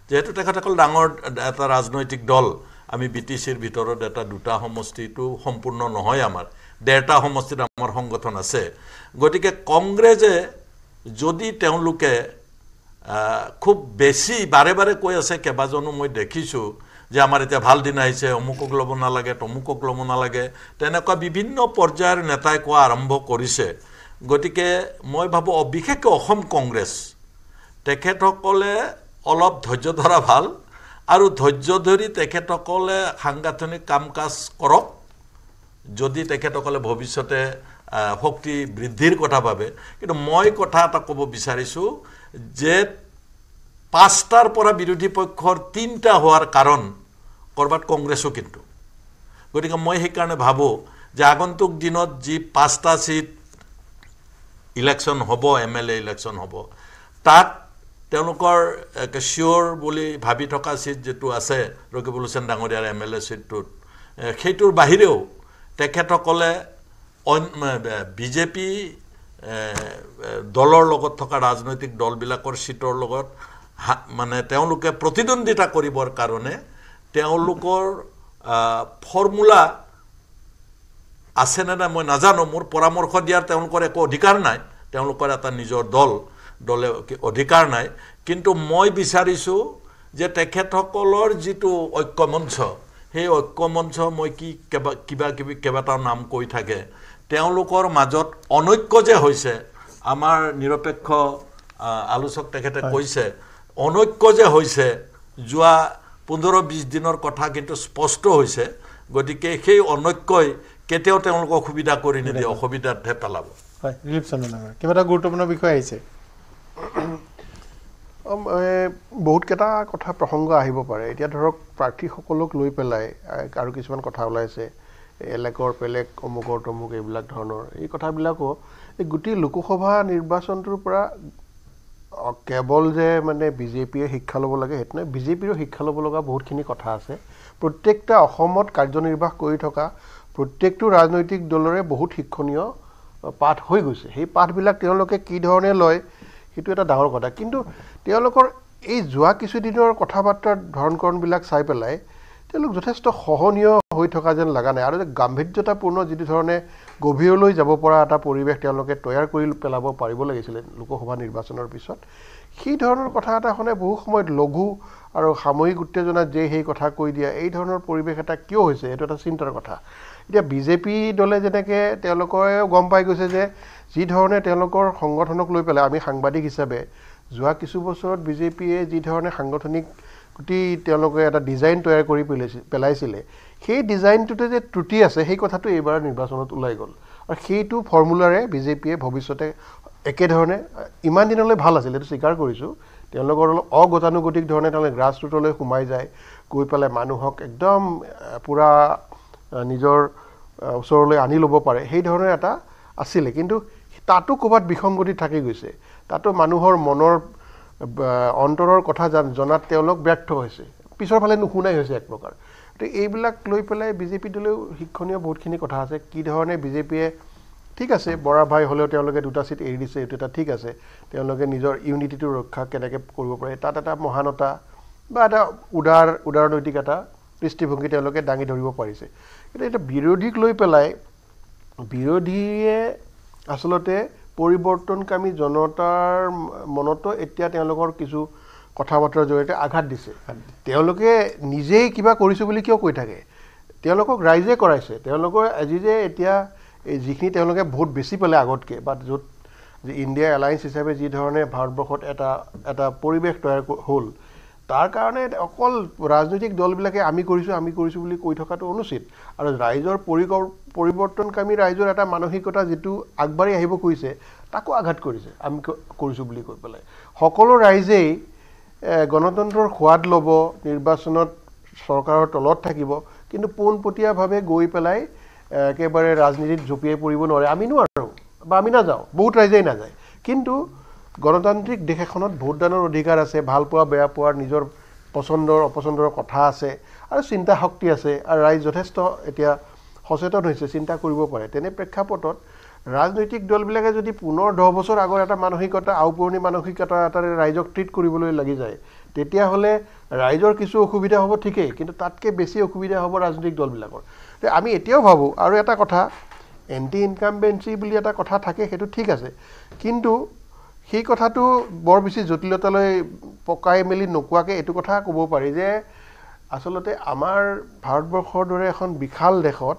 যিহেতু তেখেতসকল ডাঙৰ এটা ৰাজনৈতিক দল আমি বি টি চিৰ ভিতৰত এটা দুটা সমষ্টিটো সম্পূৰ্ণ নহয় আমাৰ ডেৰটা সমষ্টিত আমাৰ সংগঠন আছে গতিকে কংগ্ৰেছে যদি তেওঁলোকে খুব বেছি বাৰে বাৰে কৈ আছে কেইবাজনো মই দেখিছোঁ যে আমাৰ এতিয়া ভাল দিন আহিছে অমুকক ল'ব নালাগে তমুকক ল'ব নালাগে তেনেকুৱা বিভিন্ন পৰ্যায়ৰ নেতাই কোৱা আৰম্ভ কৰিছে গতিকে মই ভাবোঁ বিশেষকৈ অসম কংগ্ৰেছ তেখেতসকলে অলপ ধৈৰ্য ধৰা ভাল আৰু ধৈৰ্য ধৰি তেখেতসকলে সাংগঠনিক কাম কাজ কৰক যদি তেখেতসকলে ভৱিষ্যতে শক্তি বৃদ্ধিৰ কথা ভাবে কিন্তু মই কথা এটা ক'ব বিচাৰিছোঁ যে পাঁচটাৰ পৰা বিৰোধী পক্ষৰ তিনিটা হোৱাৰ কাৰণ ক'ৰবাত কংগ্ৰেছো কিন্তু গতিকে মই সেইকাৰণে ভাবোঁ যে আগন্তুক দিনত যি পাঁচটা ছিট ইলেকশ্যন হ'ব এম এল এ ইলেকশ্যন হ'ব তাত তেওঁলোকৰ চিয়'ৰ বুলি ভাবি থকা ছিট যিটো আছে ৰকিবুল হুচেন ডাঙৰীয়াৰ এম এল এ ছিটটোত সেইটোৰ বাহিৰেও তেখেতসকলে অন বি জে পি দলৰ লগত থকা ৰাজনৈতিক দলবিলাকৰ ছিটৰ লগত মানে তেওঁলোকে প্ৰতিদ্বন্দ্বিতা কৰিবৰ কাৰণে তেওঁলোকৰ ফৰ্মুলা আছেনে নাই মই নাজানো মোৰ পৰামৰ্শ দিয়াৰ তেওঁলোকৰ একো অধিকাৰ নাই তেওঁলোকৰ এটা নিজৰ দল দলে অধিকাৰ নাই কিন্তু মই বিচাৰিছোঁ যে তেখেতসকলৰ যিটো ঐক্য মঞ্চ সেই ঐক্য মঞ্চ মই কি কেবা কিবা কিবি কেইবাটাও নাম কৈ থাকে তেওঁলোকৰ মাজত অনৈক্য যে হৈছে আমাৰ নিৰপেক্ষ আলোচক তেখেতে কৈছে অনৈক্য যে হৈছে যোৱা পোন্ধৰ বিছ দিনৰ কথা কিন্তু স্পষ্ট হৈছে গতিকে সেই অনৈক্যই কেতিয়াও তেওঁলোকক সুবিধা কৰি নিদিয়ে অসুবিধাতহে পেলাব কিবা এটা গুৰুত্বপূৰ্ণ বিষয় আহিছে বহুতকেইটা কথা প্ৰসংগ আহিব পাৰে এতিয়া ধৰক প্ৰাৰ্থীসকলক লৈ পেলাই আৰু কিছুমান কথা ওলাইছে এলেকৰ পেলেক অমুকৰ তমুক এইবিলাক ধৰণৰ এই কথাবিলাকো এই গোটেই লোকসভা নিৰ্বাচনটোৰ পৰা কেৱল যে মানে বিজেপিয়ে শিক্ষা ল'ব লাগে সেইটো নাই বিজেপিৰো শিক্ষা ল'ব লগা বহুতখিনি কথা আছে প্ৰত্যেকটা অসমত কাৰ্যনিৰ্বাহ কৰি থকা প্ৰত্যেকটো ৰাজনৈতিক দলৰে বহুত শিক্ষণীয় পাঠ হৈ গৈছে সেই পাঠবিলাক তেওঁলোকে কি ধৰণে লয় সেইটো এটা ডাঙৰ কথা কিন্তু তেওঁলোকৰ এই যোৱা কিছুদিনৰ কথা বাৰ্তাৰ ধৰণকৰণবিলাক চাই পেলাই তেওঁলোক যথেষ্ট সহনীয় হৈ থকা যেন লগা নাই আৰু যে গাম্ভীৰ্যতাপূৰ্ণ যিটো ধৰণে গভীৰলৈ যাব পৰা এটা পৰিৱেশ তেওঁলোকে তৈয়াৰ কৰি পেলাব পাৰিব লাগিছিলে লোকসভা নিৰ্বাচনৰ পিছত সেই ধৰণৰ কথা এটা হ'লে বহু সময়ত লঘু আৰু সাময়িক উত্তেজনাত যে সেই কথা কৈ দিয়া এই ধৰণৰ পৰিৱেশ এটা কিয় হৈছে এইটো এটা চিন্তাৰ কথা এতিয়া বিজেপি দলে যেনেকৈ তেওঁলোকেও গম পাই গৈছে যে যি ধৰণে তেওঁলোকৰ সংগঠনক লৈ পেলাই আমি সাংবাদিক হিচাপে যোৱা কিছু বছৰত বিজেপিয়ে যি ধৰণে সাংগঠনিক গোটেই তেওঁলোকে এটা ডিজাইন তৈয়াৰ কৰি পেলাইছিল পেলাইছিলে সেই ডিজাইনটোতে যে ত্ৰুটি আছে সেই কথাটো এইবাৰ নিৰ্বাচনত ওলাই গ'ল আৰু সেইটো ফৰ্মুলাৰে বিজেপিয়ে ভৱিষ্যতে একেধৰণে ইমান দিনলৈ ভাল আছিল এইটো স্বীকাৰ কৰিছোঁ তেওঁলোকৰ অলপ অগতানুগতিক ধৰণে তেওঁলোকে গ্ৰাছ ৰুটলৈ সোমাই যায় গৈ পেলাই মানুহক একদম পূৰা নিজৰ ওচৰলৈ আনি ল'ব পাৰে সেইধৰণে এটা আছিলে কিন্তু তাতো ক'ৰবাত বিসংগতি থাকি গৈছে তাতো মানুহৰ মনৰ অন্তৰৰ কথা জান জনাত তেওঁলোক ব্যৰ্থ হৈছে পিছৰ ফালে নুশুনাই হৈছে এক প্ৰকাৰ গতিকে এইবিলাক লৈ পেলাই বিজেপি দলেও শিক্ষণীয় বহুতখিনি কথা আছে কি ধৰণে বিজেপিয়ে ঠিক আছে বৰা ভাই হ'লেও তেওঁলোকে দুটা চিট এৰি দিছে এইটো এটা ঠিক আছে তেওঁলোকে নিজৰ ইউনিটিটো ৰক্ষা কেনেকৈ কৰিব পাৰে তাত এটা মহানতা বা এটা উদাৰ উদাৰনৈতিক এটা দৃষ্টিভংগী তেওঁলোকে দাঙি ধৰিব পাৰিছে কিন্তু এতিয়া বিৰোধীক লৈ পেলাই বিৰোধীয়ে আচলতে পৰিৱৰ্তনকামী জনতাৰ মনতো এতিয়া তেওঁলোকৰ কিছু কথা বতৰাৰ জৰিয়তে আঘাত দিছে তেওঁলোকে নিজেই কিবা কৰিছোঁ বুলি কিয় কৈ থাকে তেওঁলোকক ৰাইজে কৰাইছে তেওঁলোকৰ আজি যে এতিয়া এই যিখিনি তেওঁলোকে বহুত বেছি পালে আগতকৈ বা য'ত ইণ্ডিয়া এলায়েঞ্চ হিচাপে যি ধৰণে ভাৰতবৰ্ষত এটা এটা পৰিৱেশ তৈয়াৰ হ'ল তাৰ কাৰণে অকল ৰাজনৈতিক দলবিলাকে আমি কৰিছোঁ আমি কৰিছোঁ বুলি কৈ থকাটো অনুচিত আৰু ৰাইজৰ পৰিৱৰ্তনকামী ৰাইজৰ এটা মানসিকতা যিটো আগবাঢ়ি আহিব খুজিছে তাকো আঘাত কৰিছে আমি কৰিছোঁ বুলি কৈ পেলাই সকলো ৰাইজেই গণতন্ত্ৰৰ সোৱাদ ল'ব নিৰ্বাচনত চৰকাৰৰ তলত থাকিব কিন্তু পোনপটীয়াভাৱে গৈ পেলাই একেবাৰে ৰাজনীতিত জঁপিয়াই পৰিব নোৱাৰে আমি নোৱাৰোঁ বা আমি নাযাওঁ বহুত ৰাইজেই নাযায় কিন্তু গণতান্ত্ৰিক দেশ এখনত ভোটদানৰ অধিকাৰ আছে ভাল পোৱা বেয়া পোৱাৰ নিজৰ পচন্দৰ অপচন্দৰ কথা আছে আৰু চিন্তা শক্তি আছে আৰু ৰাইজ যথেষ্ট এতিয়া সচেতন হৈছে চিন্তা কৰিব পাৰে তেনে প্ৰেক্ষাপটত ৰাজনৈতিক দলবিলাকে যদি পুনৰ দহ বছৰ আগৰ এটা মানসিকতা আও পুৰণি মানসিকতা এটাৰে ৰাইজক ট্ৰিট কৰিবলৈ লাগি যায় তেতিয়াহ'লে ৰাইজৰ কিছু অসুবিধা হ'ব ঠিকেই কিন্তু তাতকৈ বেছি অসুবিধা হ'ব ৰাজনৈতিক দলবিলাকৰ আমি এতিয়াও ভাবোঁ আৰু এটা কথা এণ্টি ইনকামবেঞ্চি বুলি এটা কথা থাকে সেইটো ঠিক আছে কিন্তু সেই কথাটো বৰ বেছি জটিলতালৈ পকাই মেলি নোকোৱাকৈ এইটো কথা ক'ব পাৰি যে আচলতে আমাৰ ভাৰতবৰ্ষৰ দৰে এখন বিশাল দেশত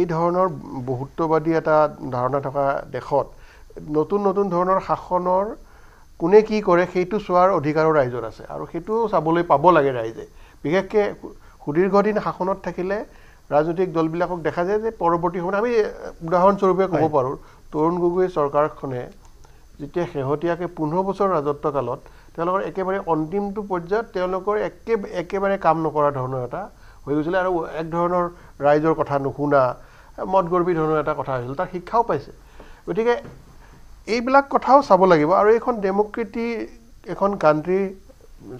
এই ধৰণৰ বহুত্ববাদী এটা ধাৰণা থকা দেশত নতুন নতুন ধৰণৰ শাসনৰ কোনে কি কৰে সেইটো চোৱাৰ অধিকাৰো ৰাইজৰ আছে আৰু সেইটো চাবলৈ পাব লাগে ৰাইজে বিশেষকৈ সুদীৰ্ঘদিন শাসনত থাকিলে ৰাজনৈতিক দলবিলাকক দেখা যায় যে পৰৱৰ্তী সময়ত আমি উদাহৰণস্বৰূপে ক'ব পাৰোঁ তৰুণ গগৈ চৰকাৰখনে যেতিয়া শেহতীয়াকৈ পোন্ধৰ বছৰ ৰাজত্বকালত তেওঁলোকৰ একেবাৰে অন্তিমটো পৰ্যায়ত তেওঁলোকৰ একে একেবাৰে কাম নকৰা ধৰণৰ এটা হৈ গৈছিলে আৰু এক ধৰণৰ ৰাইজৰ কথা নুশুনা মদ গৰ্বী ধৰণৰ এটা কথা হৈছিল তাৰ শিক্ষাও পাইছে গতিকে এইবিলাক কথাও চাব লাগিব আৰু এইখন ডেম'ক্ৰেটি এখন কাণ্ট্ৰিৰ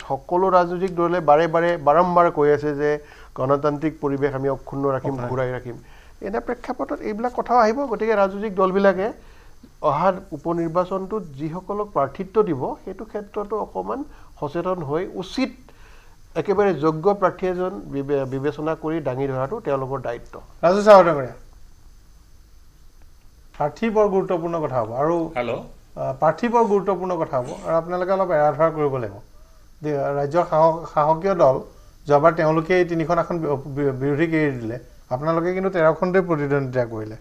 সকলো ৰাজনৈতিক দলে বাৰে বাৰে বাৰম্বাৰ কৈ আছে যে গণতান্ত্ৰিক পৰিৱেশ আমি অক্ষুণ্ণ ৰাখিম ঘূৰাই ৰাখিম এনে প্ৰেক্ষাপটত এইবিলাক কথাও আহিব গতিকে ৰাজনৈতিক দলবিলাকে অহা উপ নিৰ্বাচনটোত যিসকলক প্ৰাৰ্থিত্ব দিব সেইটো ক্ষেত্ৰতো অকণমান সচেতন হৈ উচিত একেবাৰে যোগ্য প্ৰাৰ্থী এজন বিবেচনা কৰি দাঙি ধৰাটো তেওঁলোকৰ দায়িত্ব ৰাজু চাহৰীয়া প্ৰাৰ্থী বৰ গুৰুত্বপূৰ্ণ কথা হ'ব আৰু হেল্ল' প্ৰাৰ্থী বৰ গুৰুত্বপূৰ্ণ কথা হ'ব আৰু আপোনালোকে অলপ এৰা ধৰা কৰিব লাগিব ৰাজ্যৰ সাহস সাহসীয় দল যোৱাবাৰ তেওঁলোকেই তিনিখন আসন বিৰোধীক এৰি দিলে আপোনালোকে কিন্তু তেৰখনতে প্ৰতিদ্বন্দ্বিতা কৰিলে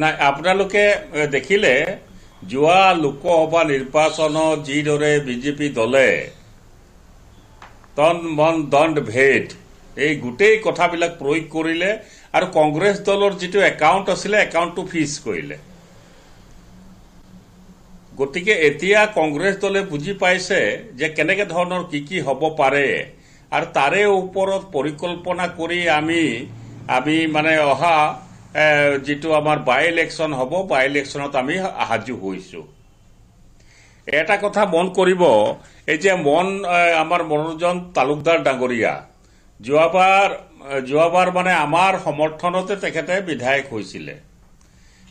নাই আপোনালোকে দেখিলে যোৱা লোকসভা নিৰ্বাচনত যিদৰে বিজেপি দলে তন মন দণ্ড ভেদ এই গোটেই কথাবিলাক প্ৰয়োগ কৰিলে আৰু কংগ্ৰেছ দলৰ যিটো একাউণ্ট আছিলে একাউণ্টটো ফিজ কৰিলে গতিকে এতিয়া কংগ্ৰেছ দলে বুজি পাইছে যে কেনেকৈ ধৰণৰ কি কি হ'ব পাৰে আৰু তাৰে ওপৰত পৰিকল্পনা কৰি আমি আমি মানে অহা যিটো আমাৰ বাই ইলেকশ্যন হ'ব বাই ইলেকশ্যনত আমি সাজু হৈছোঁ এটা কথা মন কৰিব এই যে মন আমাৰ মনোৰঞ্জন তালুকদাৰ ডাঙৰীয়া যোৱাবাৰ যোৱাবাৰ মানে আমাৰ সমৰ্থনতে তেখেতে বিধায়ক হৈছিলে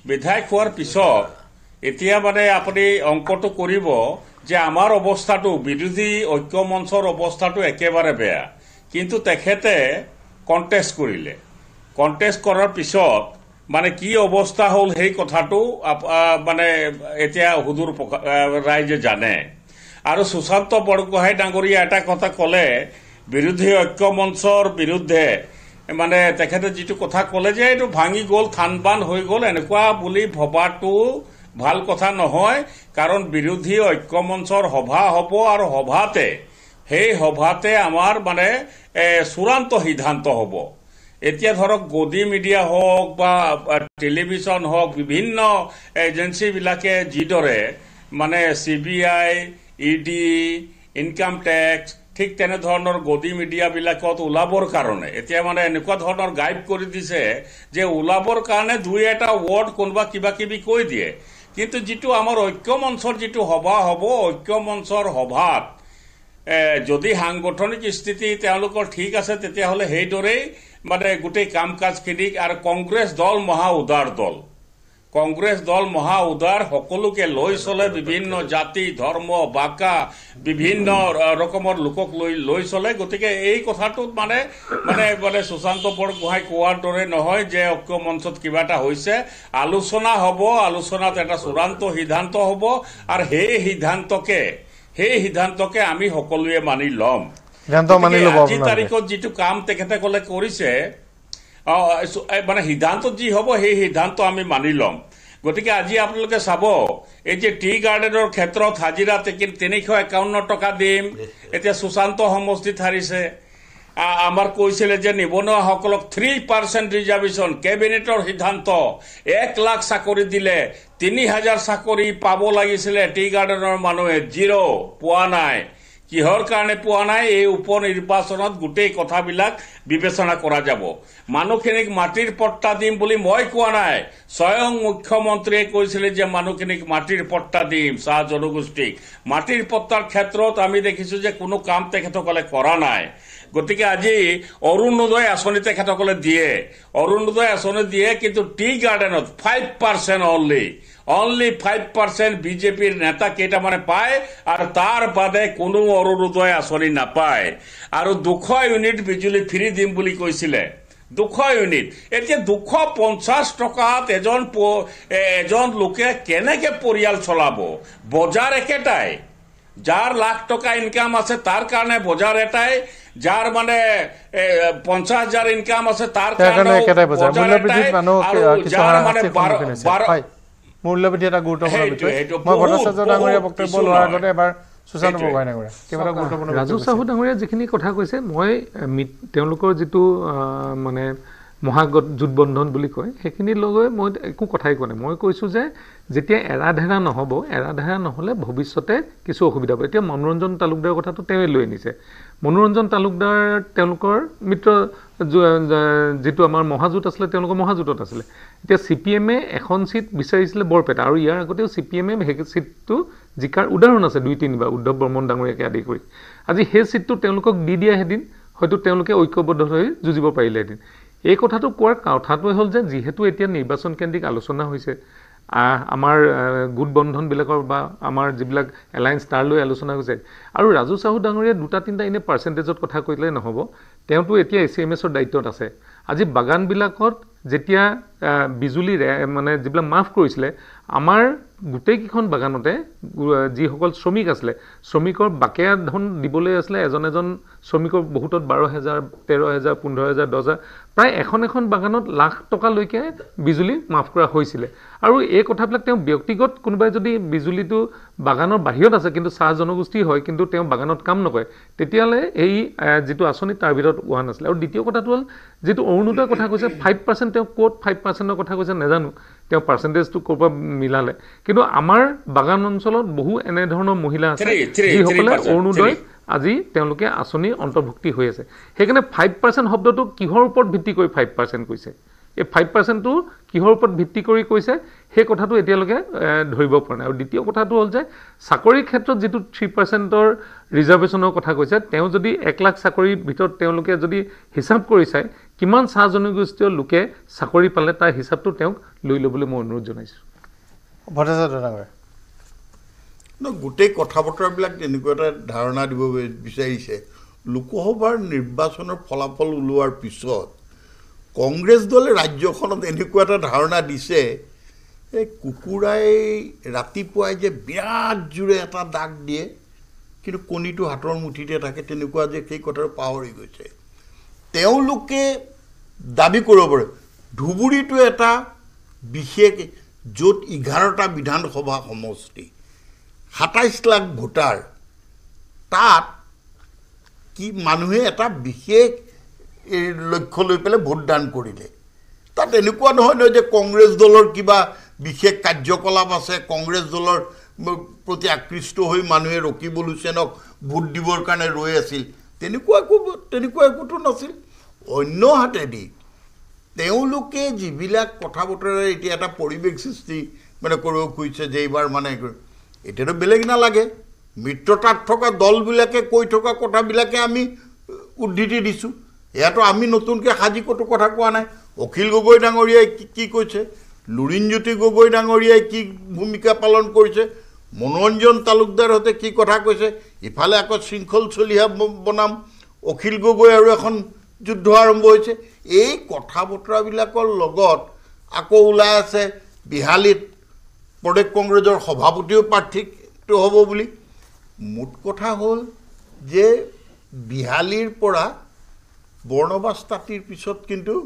বিধায়ক হোৱাৰ পিছত এতিয়া মানে আপুনি অংকটো কৰিব যে আমাৰ অৱস্থাটো বিৰোধী ঐক্য মঞ্চৰ অৱস্থাটো একেবাৰে বেয়া কিন্তু তেখেতে কণ্টেষ্ট কৰিলে কণ্টেষ্ট কৰাৰ পিছত মানে কি অৱস্থা হ'ল সেই কথাটো মানে এতিয়া সুদূৰ ৰাইজে জানে আৰু সুশান্ত বৰগোহাঁই ডাঙৰীয়া এটা কথা ক'লে বিৰোধী ঐক্য মঞ্চৰ বিৰুদ্ধে মানে তেখেতে যিটো কথা ক'লে যে এইটো ভাঙি গ'ল থান বান হৈ গ'ল এনেকুৱা বুলি ভবাটো ভাল কথা নহয় কাৰণ বিৰোধী ঐক্য মঞ্চৰ সভা হ'ব আৰু সভাতে সেই সভাতে আমাৰ মানে চূড়ান্ত সিদ্ধান্ত হ'ব এতিয়া ধৰক গদি মিডিয়া হওক বা টেলিভিশ্যন হওক বিভিন্ন এজেঞ্চিবিলাকে যিদৰে মানে C B I E D income tax ঠিক তেনেধৰণৰ গদি মিডিয়াবিলাকত ওলাবৰ কাৰণে এতিয়া মানে এনেকুৱা ধৰণৰ গাইড কৰি দিছে যে ওলাবৰ কাৰণে দুই এটা ৱৰ্ড কোনোবা কিবা কিবি কৈ দিয়ে কিন্তু যিটো আমাৰ ঐক্য মঞ্চৰ যিটো সভা হ'ব ঐক্য মঞ্চৰ সভাত যদি সাংগঠনিক স্থিতি তেওঁলোকৰ ঠিক আছে তেতিয়াহ'লে সেইদৰেই মানে গোটেই কাম কাজখিনিক আৰু কংগ্ৰেছ দল মহা উদাৰ দল কংগ্ৰেছ দল মহা উদাৰ সকলোকে লৈ চলে বিভিন্ন জাতি ধৰ্ম বাকা বিভিন্ন ৰকমৰ লোকক লৈ লৈ চলে গতিকে এই কথাটোত মানে মানে মানে সুশান্ত বৰগোহাঁই কোৱাৰ দৰে নহয় যে ঐক্য মঞ্চত কিবা এটা হৈছে আলোচনা হ'ব আলোচনাত এটা চূড়ান্ত সিদ্ধান্ত হ'ব আৰু সেই সিদ্ধান্তকে সেই সিদ্ধান্তকে আমি সকলোৱে মানি ল'ম আজি তাৰিখত যিটো কাম তেখেতসকলে কৰিছে মানে সিদ্ধান্ত যি হ'ব সেই সিদ্ধান্ত আমি মানি ল'ম গতিকে আজি আপোনালোকে চাব এই যে টি গাৰ্ডেনৰ ক্ষেত্ৰত হাজিৰা তিনিশ একাৱন্ন টকা দিম এতিয়া সুশান্ত সমষ্টিত হাৰিছে আমাৰ কৈছিলে যে নিবনুৱাসকলক থ্ৰী পাৰ্চেণ্ট ৰিজাৰ্ভেশ্যন কেবিনেটৰ সিদ্ধান্ত এক লাখ চাকৰি দিলে তিনি হাজাৰ চাকৰি পাব লাগিছিলে টি গাৰ্ডেনৰ মানুহে জিৰ' পোৱা নাই কিহৰ কাৰণে পোৱা নাই এই উপ নিৰ্বাচনত গোটেই কথাবিলাক বিবেচনা কৰা যাব মানুহখিনিক মাটিৰ পট্টা দিম বুলি মই কোৱা নাই স্বয়ং মুখ্যমন্ত্ৰীয়ে কৈছিলে যে মানুহখিনিক মাটিৰ পট্টা দিম চাহ জনগোষ্ঠীক মাটিৰ পট্টাৰ ক্ষেত্ৰত আমি দেখিছোঁ যে কোনো কাম তেখেতসকলে কৰা নাই গতিকে আজি অৰুণোদয় আঁচনি তেখেতসকলে দিয়ে অৰুণোদয় আঁচনি দিয়ে কিন্তু টি গাৰ্ডেনত five percent only only five percent বিজেপিৰ নেতা কেইটামানে পায় আৰু তাৰ বাদে কোনো অৰুণোদয় আঁচনি নাপায় আৰু দুশ ইউনিট বিজুলী ফ্ৰী দিম বুলি কৈছিলে দুশ ইউনিট এতিয়া দুশ পঞ্চাছ টকাত এজন এজন লোকে কেনেকৈ পৰিয়াল চলাব বজাৰ একেটাই যাৰ লাখ টকা ইনকাম আছে তাৰ কাৰণে বজাৰ এটাই যাৰ মানে পঞ্চাশ হাজাৰ ইনকাম আছে তাৰ কাৰণে ৰাজু চাহু ডাঙৰীয়া যিখিনি কথা কৈছে মই তেওঁলোকৰ যিটো মানে মহাগত জোঁটবন্ধন বুলি কয় সেইখিনি লগে মই একো কথাই কোৱা নাই মই কৈছোঁ যে যেতিয়া এৰাধেৰা নহ'ব এৰাধেৰা নহ'লে ভৱিষ্যতে কিছু অসুবিধা হ'ব এতিয়া মনোৰঞ্জন তালুকদাৰৰ কথাটো তেওঁৱে লৈ আনিছে মনোৰঞ্জন তালুকদাৰ তেওঁলোকৰ মিত্ৰ যিটো আমাৰ মহাজোঁট আছিলে তেওঁলোকৰ মহাজোঁটত আছিলে এতিয়া চি পি এমে এখন চিট বিচাৰিছিলে বৰপেটা আৰু ইয়াৰ আগতেও চি পি এমে সেই চিটটো জিকাৰ উদাহৰণ আছে দুই তিনিবাৰ উদ্ধৱ বৰ্মন ডাঙৰীয়াকে আদি কৰি আজি সেই চিটটো তেওঁলোকক দি দিয়া হয়তো তেওঁলোকে ঐক্যবদ্ধ হৈ যুঁজিব পাৰিলেহেঁতেন এই কথাটো কোৱাৰ কথাটোৱে হ'ল যে যিহেতু এতিয়া নিৰ্বাচন কেন্দ্ৰিক আলোচনা হৈছে আমাৰ গোটবন্ধনবিলাকৰ বা আমাৰ যিবিলাক এলায়েঞ্চ তাৰ লৈ আলোচনা হৈছে আৰু ৰাজু চাহু ডাঙৰীয়া দুটা তিনিটা এনেই পাৰ্চেণ্টেজত কথা কৈ দিলে নহ'ব তেওঁতো এতিয়া এ চি এম এছৰ দায়িত্বত আছে আজি বাগানবিলাকত যেতিয়া বিজুলী মানে যিবিলাক মাফ কৰিছিলে আমাৰ গোটেইকেইখন বাগানতে যিসকল শ্ৰমিক আছিলে শ্ৰমিকৰ বাকেয়া ধন দিবলৈ আছিলে এজন এজন শ্ৰমিকৰ বহুতত বাৰ হেজাৰ তেৰ হেজাৰ পোন্ধৰ হেজাৰ দহ হেজাৰ প্ৰায় এখন এখন বাগানত লাখ টকালৈকে বিজুলী মাফ কৰা হৈছিলে আৰু এই কথাবিলাক তেওঁ ব্যক্তিগত কোনোবাই যদি বিজুলীটো বাগানৰ বাহিৰত আছে কিন্তু চাহ জনগোষ্ঠী হয় কিন্তু তেওঁ বাগানত কাম নকৰে তেতিয়াহ'লে এই যিটো আঁচনি তাৰ ভিতৰত হোৱা নাছিলে আৰু দ্বিতীয় কথাটো হ'ল যিটো অৰুণোদয়ৰ কথা কৈছে ফাইভ পাৰ্চেণ্ট তেওঁ ক'ত ফাইভ পাৰ্চেণ্টৰ কথা কৈছে নাজানো তেওঁ পাৰ্চেণ্টেজটো ক'ৰ পৰা মিলালে কিন্তু আমাৰ বাগান অঞ্চলত বহু এনেধৰণৰ মহিলা আছে যিসকলে অৰুণোদয় আজি তেওঁলোকে আঁচনিৰ অন্তৰ্ভুক্তি হৈ আছে সেইকাৰণে ফাইভ পাৰ্চেণ্ট শব্দটো কিহৰ ওপৰত ভিত্তি কৰি ফাইভ পাৰ্চেণ্ট কৈছে এই ফাইভ পাৰ্চেণ্টটো কিহৰ ওপৰত ভিত্তি কৰি কৈছে সেই কথাটো এতিয়ালৈকে ধৰিব পৰা নাই আৰু দ্বিতীয় কথাটো হ'ল যে চাকৰিৰ ক্ষেত্ৰত যিটো থ্ৰী পাৰ্চেণ্টৰ ৰিজাৰ্ভেশ্যনৰ কথা কৈছে তেওঁ যদি এক লাখ চাকৰিৰ ভিতৰত তেওঁলোকে যদি হিচাপ কৰি চায় কিমান চাহ জনগোষ্ঠীয় লোকে চাকৰি পালে তাৰ হিচাপটো তেওঁক লৈ ল'বলৈ মই অনুৰোধ জনাইছোঁ ভট্টাচাৰ্য গোটেই কথা বতৰাবিলাক তেনেকুৱা এটা ধাৰণা দিব বিচাৰিছে লোকসভাৰ নিৰ্বাচনৰ ফলাফল ওলোৱাৰ পিছত কংগ্ৰেছ দলে ৰাজ্যখনত এনেকুৱা এটা ধাৰণা দিছে এই কুকুৰাই ৰাতিপুৱাই যে বিৰাট জোৰে এটা দাগ দিয়ে কিন্তু কণীটো হাতৰ মুঠিতে থাকে তেনেকুৱা যে সেই কথাটো পাহৰি গৈছে তেওঁলোকে দাবী কৰিব পাৰে ধুবুৰীটো এটা বিশেষ য'ত এঘাৰটা বিধানসভা সমষ্টি সাতাইছ লাখ ভোটাৰ তাত কি মানুহে এটা বিশেষ লক্ষ্য লৈ পেলাই ভোটদান কৰিলে তাত এনেকুৱা নহয় নহয় যে কংগ্ৰেছ দলৰ কিবা বিশেষ কাৰ্যকলাপ আছে কংগ্ৰেছ দলৰ প্ৰতি আকৃষ্ট হৈ মানুহে ৰকিবল হুছেইনক ভোট দিবৰ কাৰণে ৰৈ আছিল তেনেকুৱা একো তেনেকুৱা একোতো নাছিল অন্যহাতেদি তেওঁলোকে যিবিলাক কথা বতৰাৰে এতিয়া এটা পৰিৱেশ সৃষ্টি মানে কৰিব খুজিছে যে এইবাৰ মানে এতিয়াতো বেলেগ নালাগে মিত্ৰতাত থকা দলবিলাকে কৈ থকা কথাবিলাকে আমি উদ্ধৃতি দিছোঁ এয়াতো আমি নতুনকৈ সাজি ক'তো কথা কোৱা নাই অখিল গগৈ ডাঙৰীয়াই কি কি কৈছে লুৰিণজ্যোতি গগৈ ডাঙৰীয়াই কি ভূমিকা পালন কৰিছে মনোৰঞ্জন তালুকদাৰহঁতে কি কথা কৈছে ইফালে আকৌ শৃংখল চলিহা বনাম অখিল গগৈ আৰু এখন যুদ্ধ আৰম্ভ হৈছে এই কথা বতৰাবিলাকৰ লগত আকৌ ওলাই আছে বিহালীত প্ৰদেশ কংগ্ৰেছৰ সভাপতিও প্ৰাৰ্থীটো হ'ব বুলি মুঠ কথা হ'ল যে বিহালীৰ পৰা বৰ্ণবাস তাতিৰ পিছত কিন্তু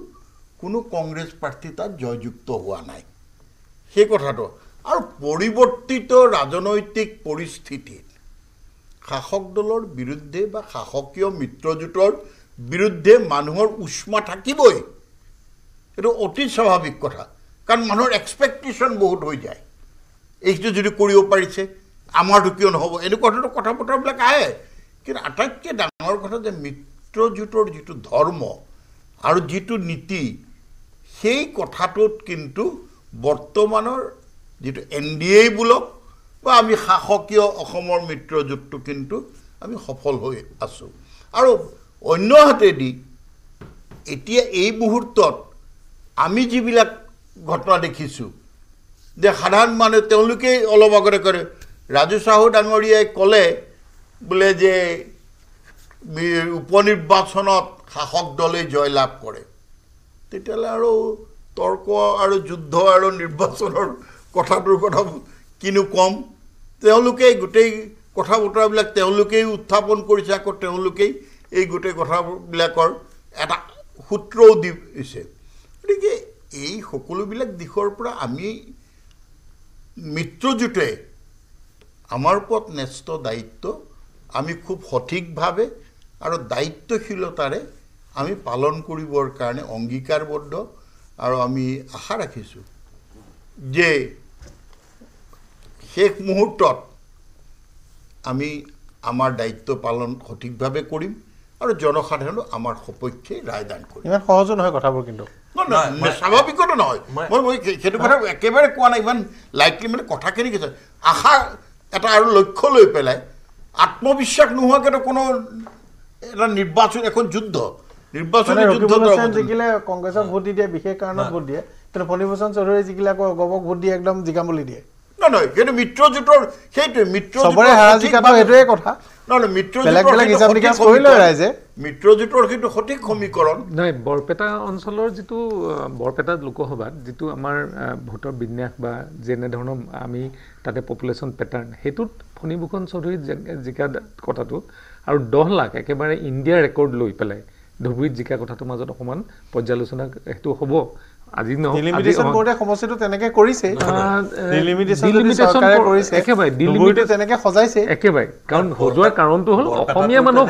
কোনো কংগ্ৰেছ প্ৰাৰ্থী তাত জয়যুক্ত হোৱা নাই সেই কথাটো আৰু পৰিৱৰ্তিত ৰাজনৈতিক পৰিস্থিতিত শাসক দলৰ বিৰুদ্ধে বা শাসকীয় মিত্ৰজোঁটৰ বিৰুদ্ধে মানুহৰ উষ্মা থাকিবই এইটো অতি স্বাভাৱিক কথা কাৰণ মানুহৰ এক্সপেক্টেশ্যন বহুত হৈ যায় এইটো যদি কৰিব পাৰিছে আমাৰতো কিয় নহ'ব এনেকুৱা ধৰণৰ কথা বতৰাবিলাক আহে কিন্তু আটাইতকৈ ডাঙৰ কথা যে মিত্ৰজোঁটৰ যিটো ধৰ্ম আৰু যিটো নীতি সেই কথাটোত কিন্তু বৰ্তমানৰ যিটো এন ডি এ বোলক বা আমি শাসকীয় অসমৰ মিত্ৰজোঁটটো কিন্তু আমি সফল হৈ আছোঁ আৰু অন্যহাতেদি এতিয়া এই মুহূৰ্তত আমি যিবিলাক ঘটনা দেখিছোঁ যে সাধাৰণ মানুহ তেওঁলোকেই অলপ আগতে কৰে ৰাজু চাহু ডাঙৰীয়াই ক'লে বোলে যে উপ নিৰ্বাচনত শাসক দলে জয়লাভ কৰে তেতিয়াহ'লে আৰু তৰ্ক আৰু যুদ্ধ আৰু নিৰ্বাচনৰ কথাটোৰ কথা কিনো ক'ম তেওঁলোকেই গোটেই কথা বতৰাবিলাক তেওঁলোকেই উত্থাপন কৰিছে আকৌ তেওঁলোকেই এই গোটেই কথাবিলাকৰ এটা সূত্ৰও দিছে গতিকে এই সকলোবিলাক দিশৰ পৰা আমি মিত্ৰজোঁটে আমাৰ ওপৰত ন্যস্ত দায়িত্ব আমি খুব সঠিকভাৱে আৰু দায়িত্বশীলতাৰে আমি পালন কৰিবৰ কাৰণে অংগীকাৰবদ্ধ আৰু আমি আশা ৰাখিছোঁ যে শেষ মুহূৰ্তত আমি আমাৰ দায়িত্ব পালন সঠিকভাৱে কৰিম আৰু জনসাধাৰণে আমাৰ সপক্ষে ৰায়দান কৰিম ইমান সহজো নহয় কথাবোৰ কিন্তু স্বাভাৱিকতো নহয় মই মই সেইটো কথা একেবাৰে কোৱা নাই ইমান লাইটলি মানে কথাখিনি কৈছে আশা এটা আৰু লক্ষ্য লৈ পেলাই আত্মবিশ্বাস নোহোৱাকৈতো কোনো এটা নিৰ্বাচন এখন যুদ্ধ কংগ্ৰেছক ভোট দি দিয়ে বিশেষ কাৰণত ভোট দিয়ে কিন্তু ফণীভূষণ চৌধুৰী জিকিলে আকৌ ভোট দিয়ে একদম জিকাম বুলি দিয়ে নহয় নহয় কিন্তু মিত্ৰজোঁটৰ সেইটোৱে মিত্ৰজোঁটৰ কথা বৰপেটা লোকসভাত যিটো আমাৰ ভোটৰ বিন্যাস বা যেনেধৰণৰ আমি তাতে পপুলেশ্যন পেটাৰ্ণ সেইটোত ফণীভূষণ চৌধুৰী জিকা কথাটোত আৰু দহ লাখ একেবাৰে ইণ্ডিয়া ৰেকৰ্ড লৈ পেলাই ধুবুৰীত জিকা কথাটোৰ মাজত অকণমান পৰ্যালোচনা সেইটো হ'ব আজি কাৰণ সজোৱাৰ কাৰণটো হল অসমীয়া মানুহক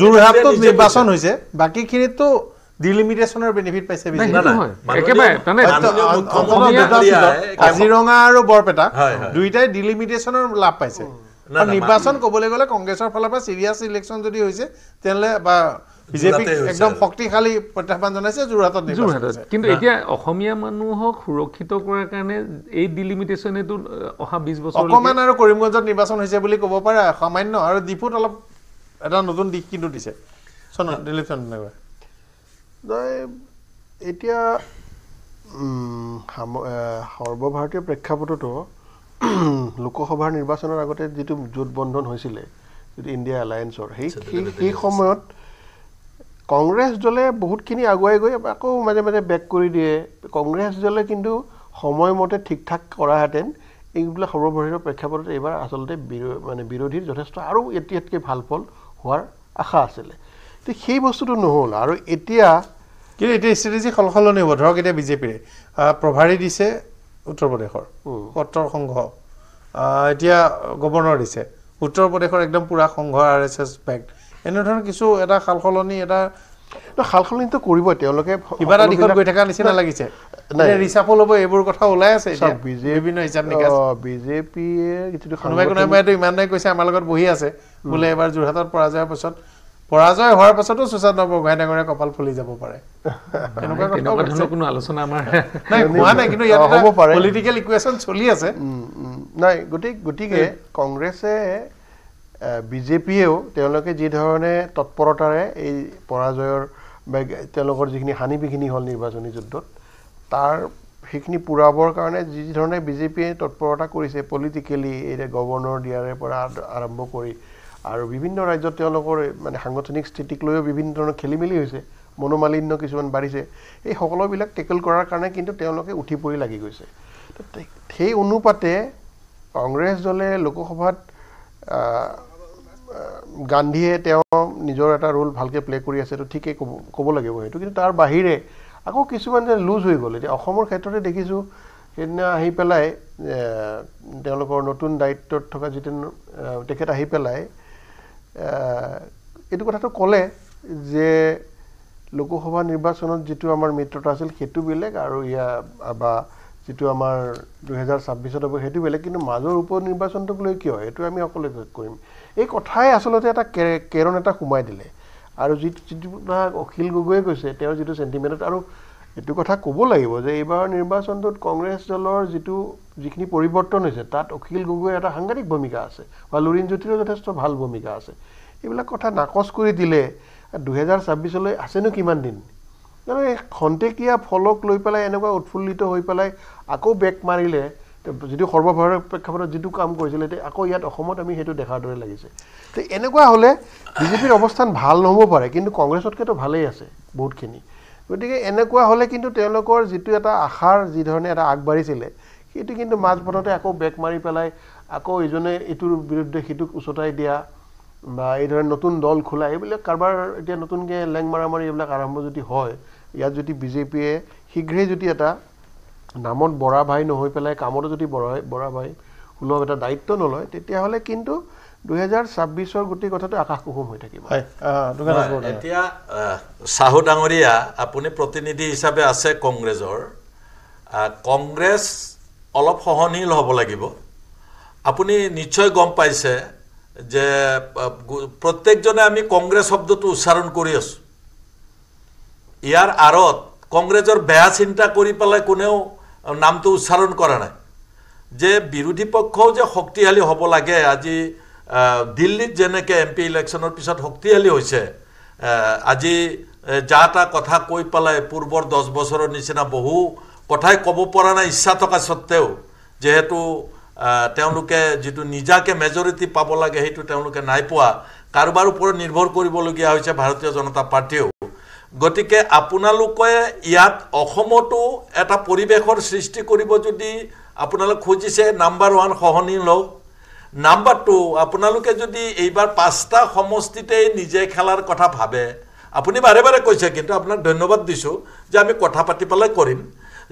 সুৰক্ষিত কৰিছে কাজিৰঙা আৰু বৰপেটা দুইটাই ডিলিমিটেশ্যনৰ লাভ পাইছে নিৰ্বাচন কবলৈ গ'লে কংগ্ৰেছৰ ফালৰ পৰা চিৰিয়াছ ইলেকশ্যন যদি হৈছে তেনেহ'লে বা বিজেপি একদম শক্তিশালী প্ৰত্যাহ্বান জনাইছে যোৰহাটত যোৰহাটত কিন্তু এতিয়া অসমীয়া মানুহক সুৰক্ষিত কৰাৰ কাৰণে এই ডিলিমিটেশ্যনেতো অহা বিছ বছৰ অকণমান আৰু কৰিমগঞ্জত নিৰ্বাচন হৈছে বুলি ক'ব পাৰে সামান্য আৰু ডিপুত অলপ এটা নতুন দিশ কিন্তু দিছে দিলীপ চন্দ্ৰ এতিয়া সৰ্বভাৰতীয় প্ৰেক্ষাপটতো লোকসভাৰ নিৰ্বাচনৰ আগতে যিটো জোট বন্ধন হৈছিলে যিটো ইণ্ডিয়া এলায়েন্সৰ সেই সেই সময়ত কংগ্ৰেছ দলে বহুতখিনি আগুৱাই গৈ আকৌ মাজে মাজে বেক কৰি দিয়ে কংগ্ৰেছ দলে কিন্তু সময়মতে ঠিক ঠাক কৰাহেঁতেন এইবিলাক সৰ্বভাৰতীয় প্ৰেক্ষাপটত এইবাৰ আচলতে মানে বিৰোধীৰ যথেষ্ট আৰু এতিয়াতকৈ ভাল ফল হোৱাৰ আশা আছিলে এতিয়া সেই বস্তুটো নহ'ল আৰু এতিয়া কিন্তু এতিয়া ষ্ট্ৰেটেজি সলসলনি হ'ব ধৰক এতিয়া বিজেপিৰে প্ৰভাৰী দিছে উত্তৰ প্ৰদেশৰ সত্ৰৰ সংঘ এতিয়া গৱৰ্ণৰ দিছে উত্তৰ প্ৰদেশৰ একদম পুৰা সংঘ আৰ এছ এছ পেক্ট এনেধৰণৰ কিছু এটা সাল সলনি এটা সাল সলনিটো কৰিব তেওঁলোকে কিবা এটা দিশত গৈ থকা নিচিনা লাগিছে ৰিচাফল এইবোৰ কথা ওলাই আছে বিভিন্ন বিজেপিয়ে কোনোবাই কোনোবাইতো ইমানেই কৈছে আমাৰ লগত বহি আছে বোলে এবাৰ যোৰহাটত পৰা যোৱাৰ পিছত পৰাজয় হোৱাৰ পাছতো সুশান্ত বৰগোহাঁই ডাঙৰীয়া কপাল ফুলি যাব পাৰে নাই গতিকে গতিকে কংগ্ৰেছে বিজেপিয়েও তেওঁলোকে যিধৰণে তৎপৰতাৰে এই পৰাজয়ৰ তেওঁলোকৰ যিখিনি হানি বিঘিনি হ'ল নিৰ্বাচনী যুদ্ধত তাৰ সেইখিনি পূৰাবৰ কাৰণে যি ধৰণে বিজেপিয়ে তৎপৰতা কৰিছে পলিটিকেলি এতিয়া গৱৰ্ণৰ দিয়াৰে পৰা আৰম্ভ কৰি আৰু বিভিন্ন ৰাজ্যত তেওঁলোকৰ মানে সাংগঠনিক স্থিতিক লৈও বিভিন্ন ধৰণৰ খেলি মেলি হৈছে মনোমালিন্য কিছুমান বাঢ়িছে এই সকলোবিলাক টেকেল কৰাৰ কাৰণে কিন্তু তেওঁলোকে উঠি পৰি লাগি গৈছে সেই অনুপাতে কংগ্ৰেছ দলে লোকসভাত গান্ধীয়ে তেওঁ নিজৰ এটা ৰোল ভালকৈ প্লে' কৰি আছে এইটো ঠিকেই ক'ব ক'ব লাগিব সেইটো কিন্তু তাৰ বাহিৰে আকৌ কিছুমান যে লুজ হৈ গ'ল এতিয়া অসমৰ ক্ষেত্ৰতে দেখিছোঁ সেইদিনা আহি পেলাই তেওঁলোকৰ নতুন দায়িত্বত থকা যিটো তেখেত আহি পেলাই এইটো কথাটো ক'লে যে লোকসভা নিৰ্বাচনত যিটো আমাৰ মিত্ৰতা আছিল সেইটো বেলেগ আৰু ইয়াৰ বা যিটো আমাৰ দুহেজাৰ ছাব্বিছত হ'ব সেইটো বেলেগ কিন্তু মাজৰ উপ নিৰ্বাচনটোক লৈ কিয় সেইটো আমি অকলে কৰিম এই কথাই আচলতে এটা কেৰণ এটা সোমাই দিলে আৰু যিটো যিটো অখিল গগৈয়ে কৈছে তেওঁৰ যিটো চেণ্টিমেণ্টত আৰু এইটো কথা ক'ব লাগিব যে এইবাৰৰ নিৰ্বাচনটোত কংগ্ৰেছ দলৰ যিটো যিখিনি পৰিৱৰ্তন হৈছে তাত অখিল গগৈৰ এটা সাংঘাতিক ভূমিকা আছে বা লুৰিণ জ্যোতিৰো যথেষ্ট ভাল ভূমিকা আছে এইবিলাক কথা নাকচ কৰি দিলে দুহেজাৰ ছাব্বিছলৈ আছেনো কিমান দিন কিয়নো এই খন্তেকীয়া ফলক লৈ পেলাই এনেকুৱা উৎফুল্লিত হৈ পেলাই আকৌ বেক মাৰিলে যিটো সৰ্বভাৰতীয় প্ৰেক্ষাপটত যিটো কাম কৰিছিলে এতিয়া আকৌ ইয়াত অসমত আমি সেইটো দেখাৰ দৰে লাগিছে তে এনেকুৱা হ'লে বিজেপিৰ অৱস্থান ভাল নহ'ব পাৰে কিন্তু কংগ্ৰেছতকৈতো ভালেই আছে বহুতখিনি গতিকে এনেকুৱা হ'লে কিন্তু তেওঁলোকৰ যিটো এটা আশাৰ যিধৰণে এটা আগবাঢ়িছিলে সেইটো কিন্তু মাজপথতে আকৌ বেক মাৰি পেলাই আকৌ ইজনে ইটোৰ বিৰুদ্ধে সিটোক উচতাই দিয়া বা এইধৰণে নতুন দল খোলা এইবিলাক কাৰোবাৰ এতিয়া নতুনকৈ লেং মাৰা মাৰি এইবিলাক আৰম্ভ যদি হয় ইয়াত যদি বিজেপিয়ে শীঘ্ৰেই যদি এটা নামত বৰা ভাই নহৈ পেলাই কামতো যদি বৰা বৰা ভাই সুলভ এটা দায়িত্ব নলয় তেতিয়াহ'লে কিন্তু দুহেজাৰ ছাব্বিছৰ গোটেই কথাটো আকাশ কুসুম হৈ থাকিব এতিয়া চাহু ডাঙৰীয়া আপুনি প্ৰতিনিধি হিচাপে আছে কংগ্ৰেছৰ কংগ্ৰেছ অলপ সহনশীল হ'ব লাগিব আপুনি নিশ্চয় গম পাইছে যে প্ৰত্যেকজনে আমি কংগ্ৰেছ শব্দটো উচ্চাৰণ কৰি আছোঁ ইয়াৰ আঁৰত কংগ্ৰেছৰ বেয়া চিন্তা কৰি পেলাই কোনেও নামটো উচ্চাৰণ কৰা নাই যে বিৰোধী পক্ষও যে শক্তিশালী হ'ব লাগে আজি দিল্লীত যেনেকৈ এম পি ইলেকশ্যনৰ পিছত শক্তিশালী হৈছে আজি যা এটা কথা কৈ পেলাই পূৰ্বৰ দহ বছৰৰ নিচিনা বহু কথাই ক'ব পৰা নাই ইচ্ছা থকা স্বত্তেও যিহেতু তেওঁলোকে যিটো নিজাকে মেজৰিটি পাব লাগে সেইটো তেওঁলোকে নাই পোৱা কাৰোবাৰ ওপৰত নিৰ্ভৰ কৰিবলগীয়া হৈছে ভাৰতীয় জনতা পাৰ্টীয়েও গতিকে আপোনালোকে ইয়াত অসমতো এটা পৰিৱেশৰ সৃষ্টি কৰিব যদি আপোনালোক খুজিছে নাম্বাৰ ওৱান সহনী লওক নাম্বাৰ টু আপোনালোকে যদি এইবাৰ পাঁচটা সমষ্টিতেই নিজে খেলাৰ কথা ভাবে আপুনি বাৰে বাৰে কৈছে কিন্তু আপোনাক ধন্যবাদ দিছোঁ যে আমি কথা পাতি পেলাই কৰিম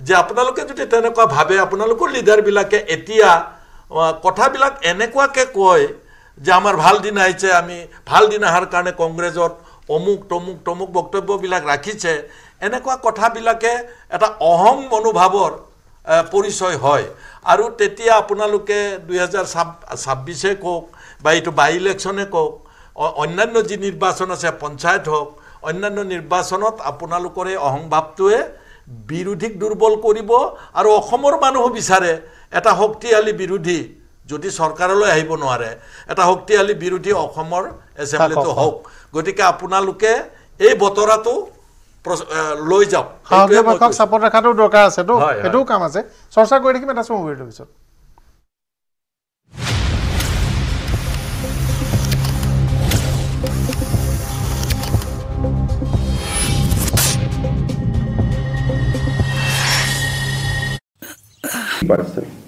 যে আপোনালোকে যদি তেনেকুৱা ভাবে আপোনালোকৰ লিডাৰবিলাকে এতিয়া কথাবিলাক এনেকুৱাকৈ কয় যে আমাৰ ভাল দিন আহিছে আমি ভাল দিন অহাৰ কাৰণে কংগ্ৰেছত অমুক তমুক তমুক বক্তব্যবিলাক ৰাখিছে এনেকুৱা কথাবিলাকে এটা অহং মনোভাৱৰ পৰিচয় হয় আৰু তেতিয়া আপোনালোকে দুহেজাৰ ছাব ছাব্বিছে কওক বা এইটো বাই ইলেকশ্যনে কওক অন্যান্য যি নিৰ্বাচন আছে পঞ্চায়ত হওক অন্যান্য নিৰ্বাচনত আপোনালোকৰ এই অহংভাৱটোৱে বিৰোধীক দুৰ্বল কৰিব আৰু অসমৰ মানুহো বিচাৰে এটা শক্তিশালী বিৰোধী যদি চৰকাৰলৈ আহিব নোৱাৰে এটা শক্তিশালী বিৰোধী অসমৰ এসেম্বলিটা হওক গতিকে আপোনালোকে এই বতৰাটো লৈ যাওক ভাষাক চাপত ৰখাটো দৰকাৰ আছে তো সেইটোও কাম আছে চৰ্চা কৰি থাকিম এটা চমু ভিডিঅ'টোৰ পিছত পার্সেন্ট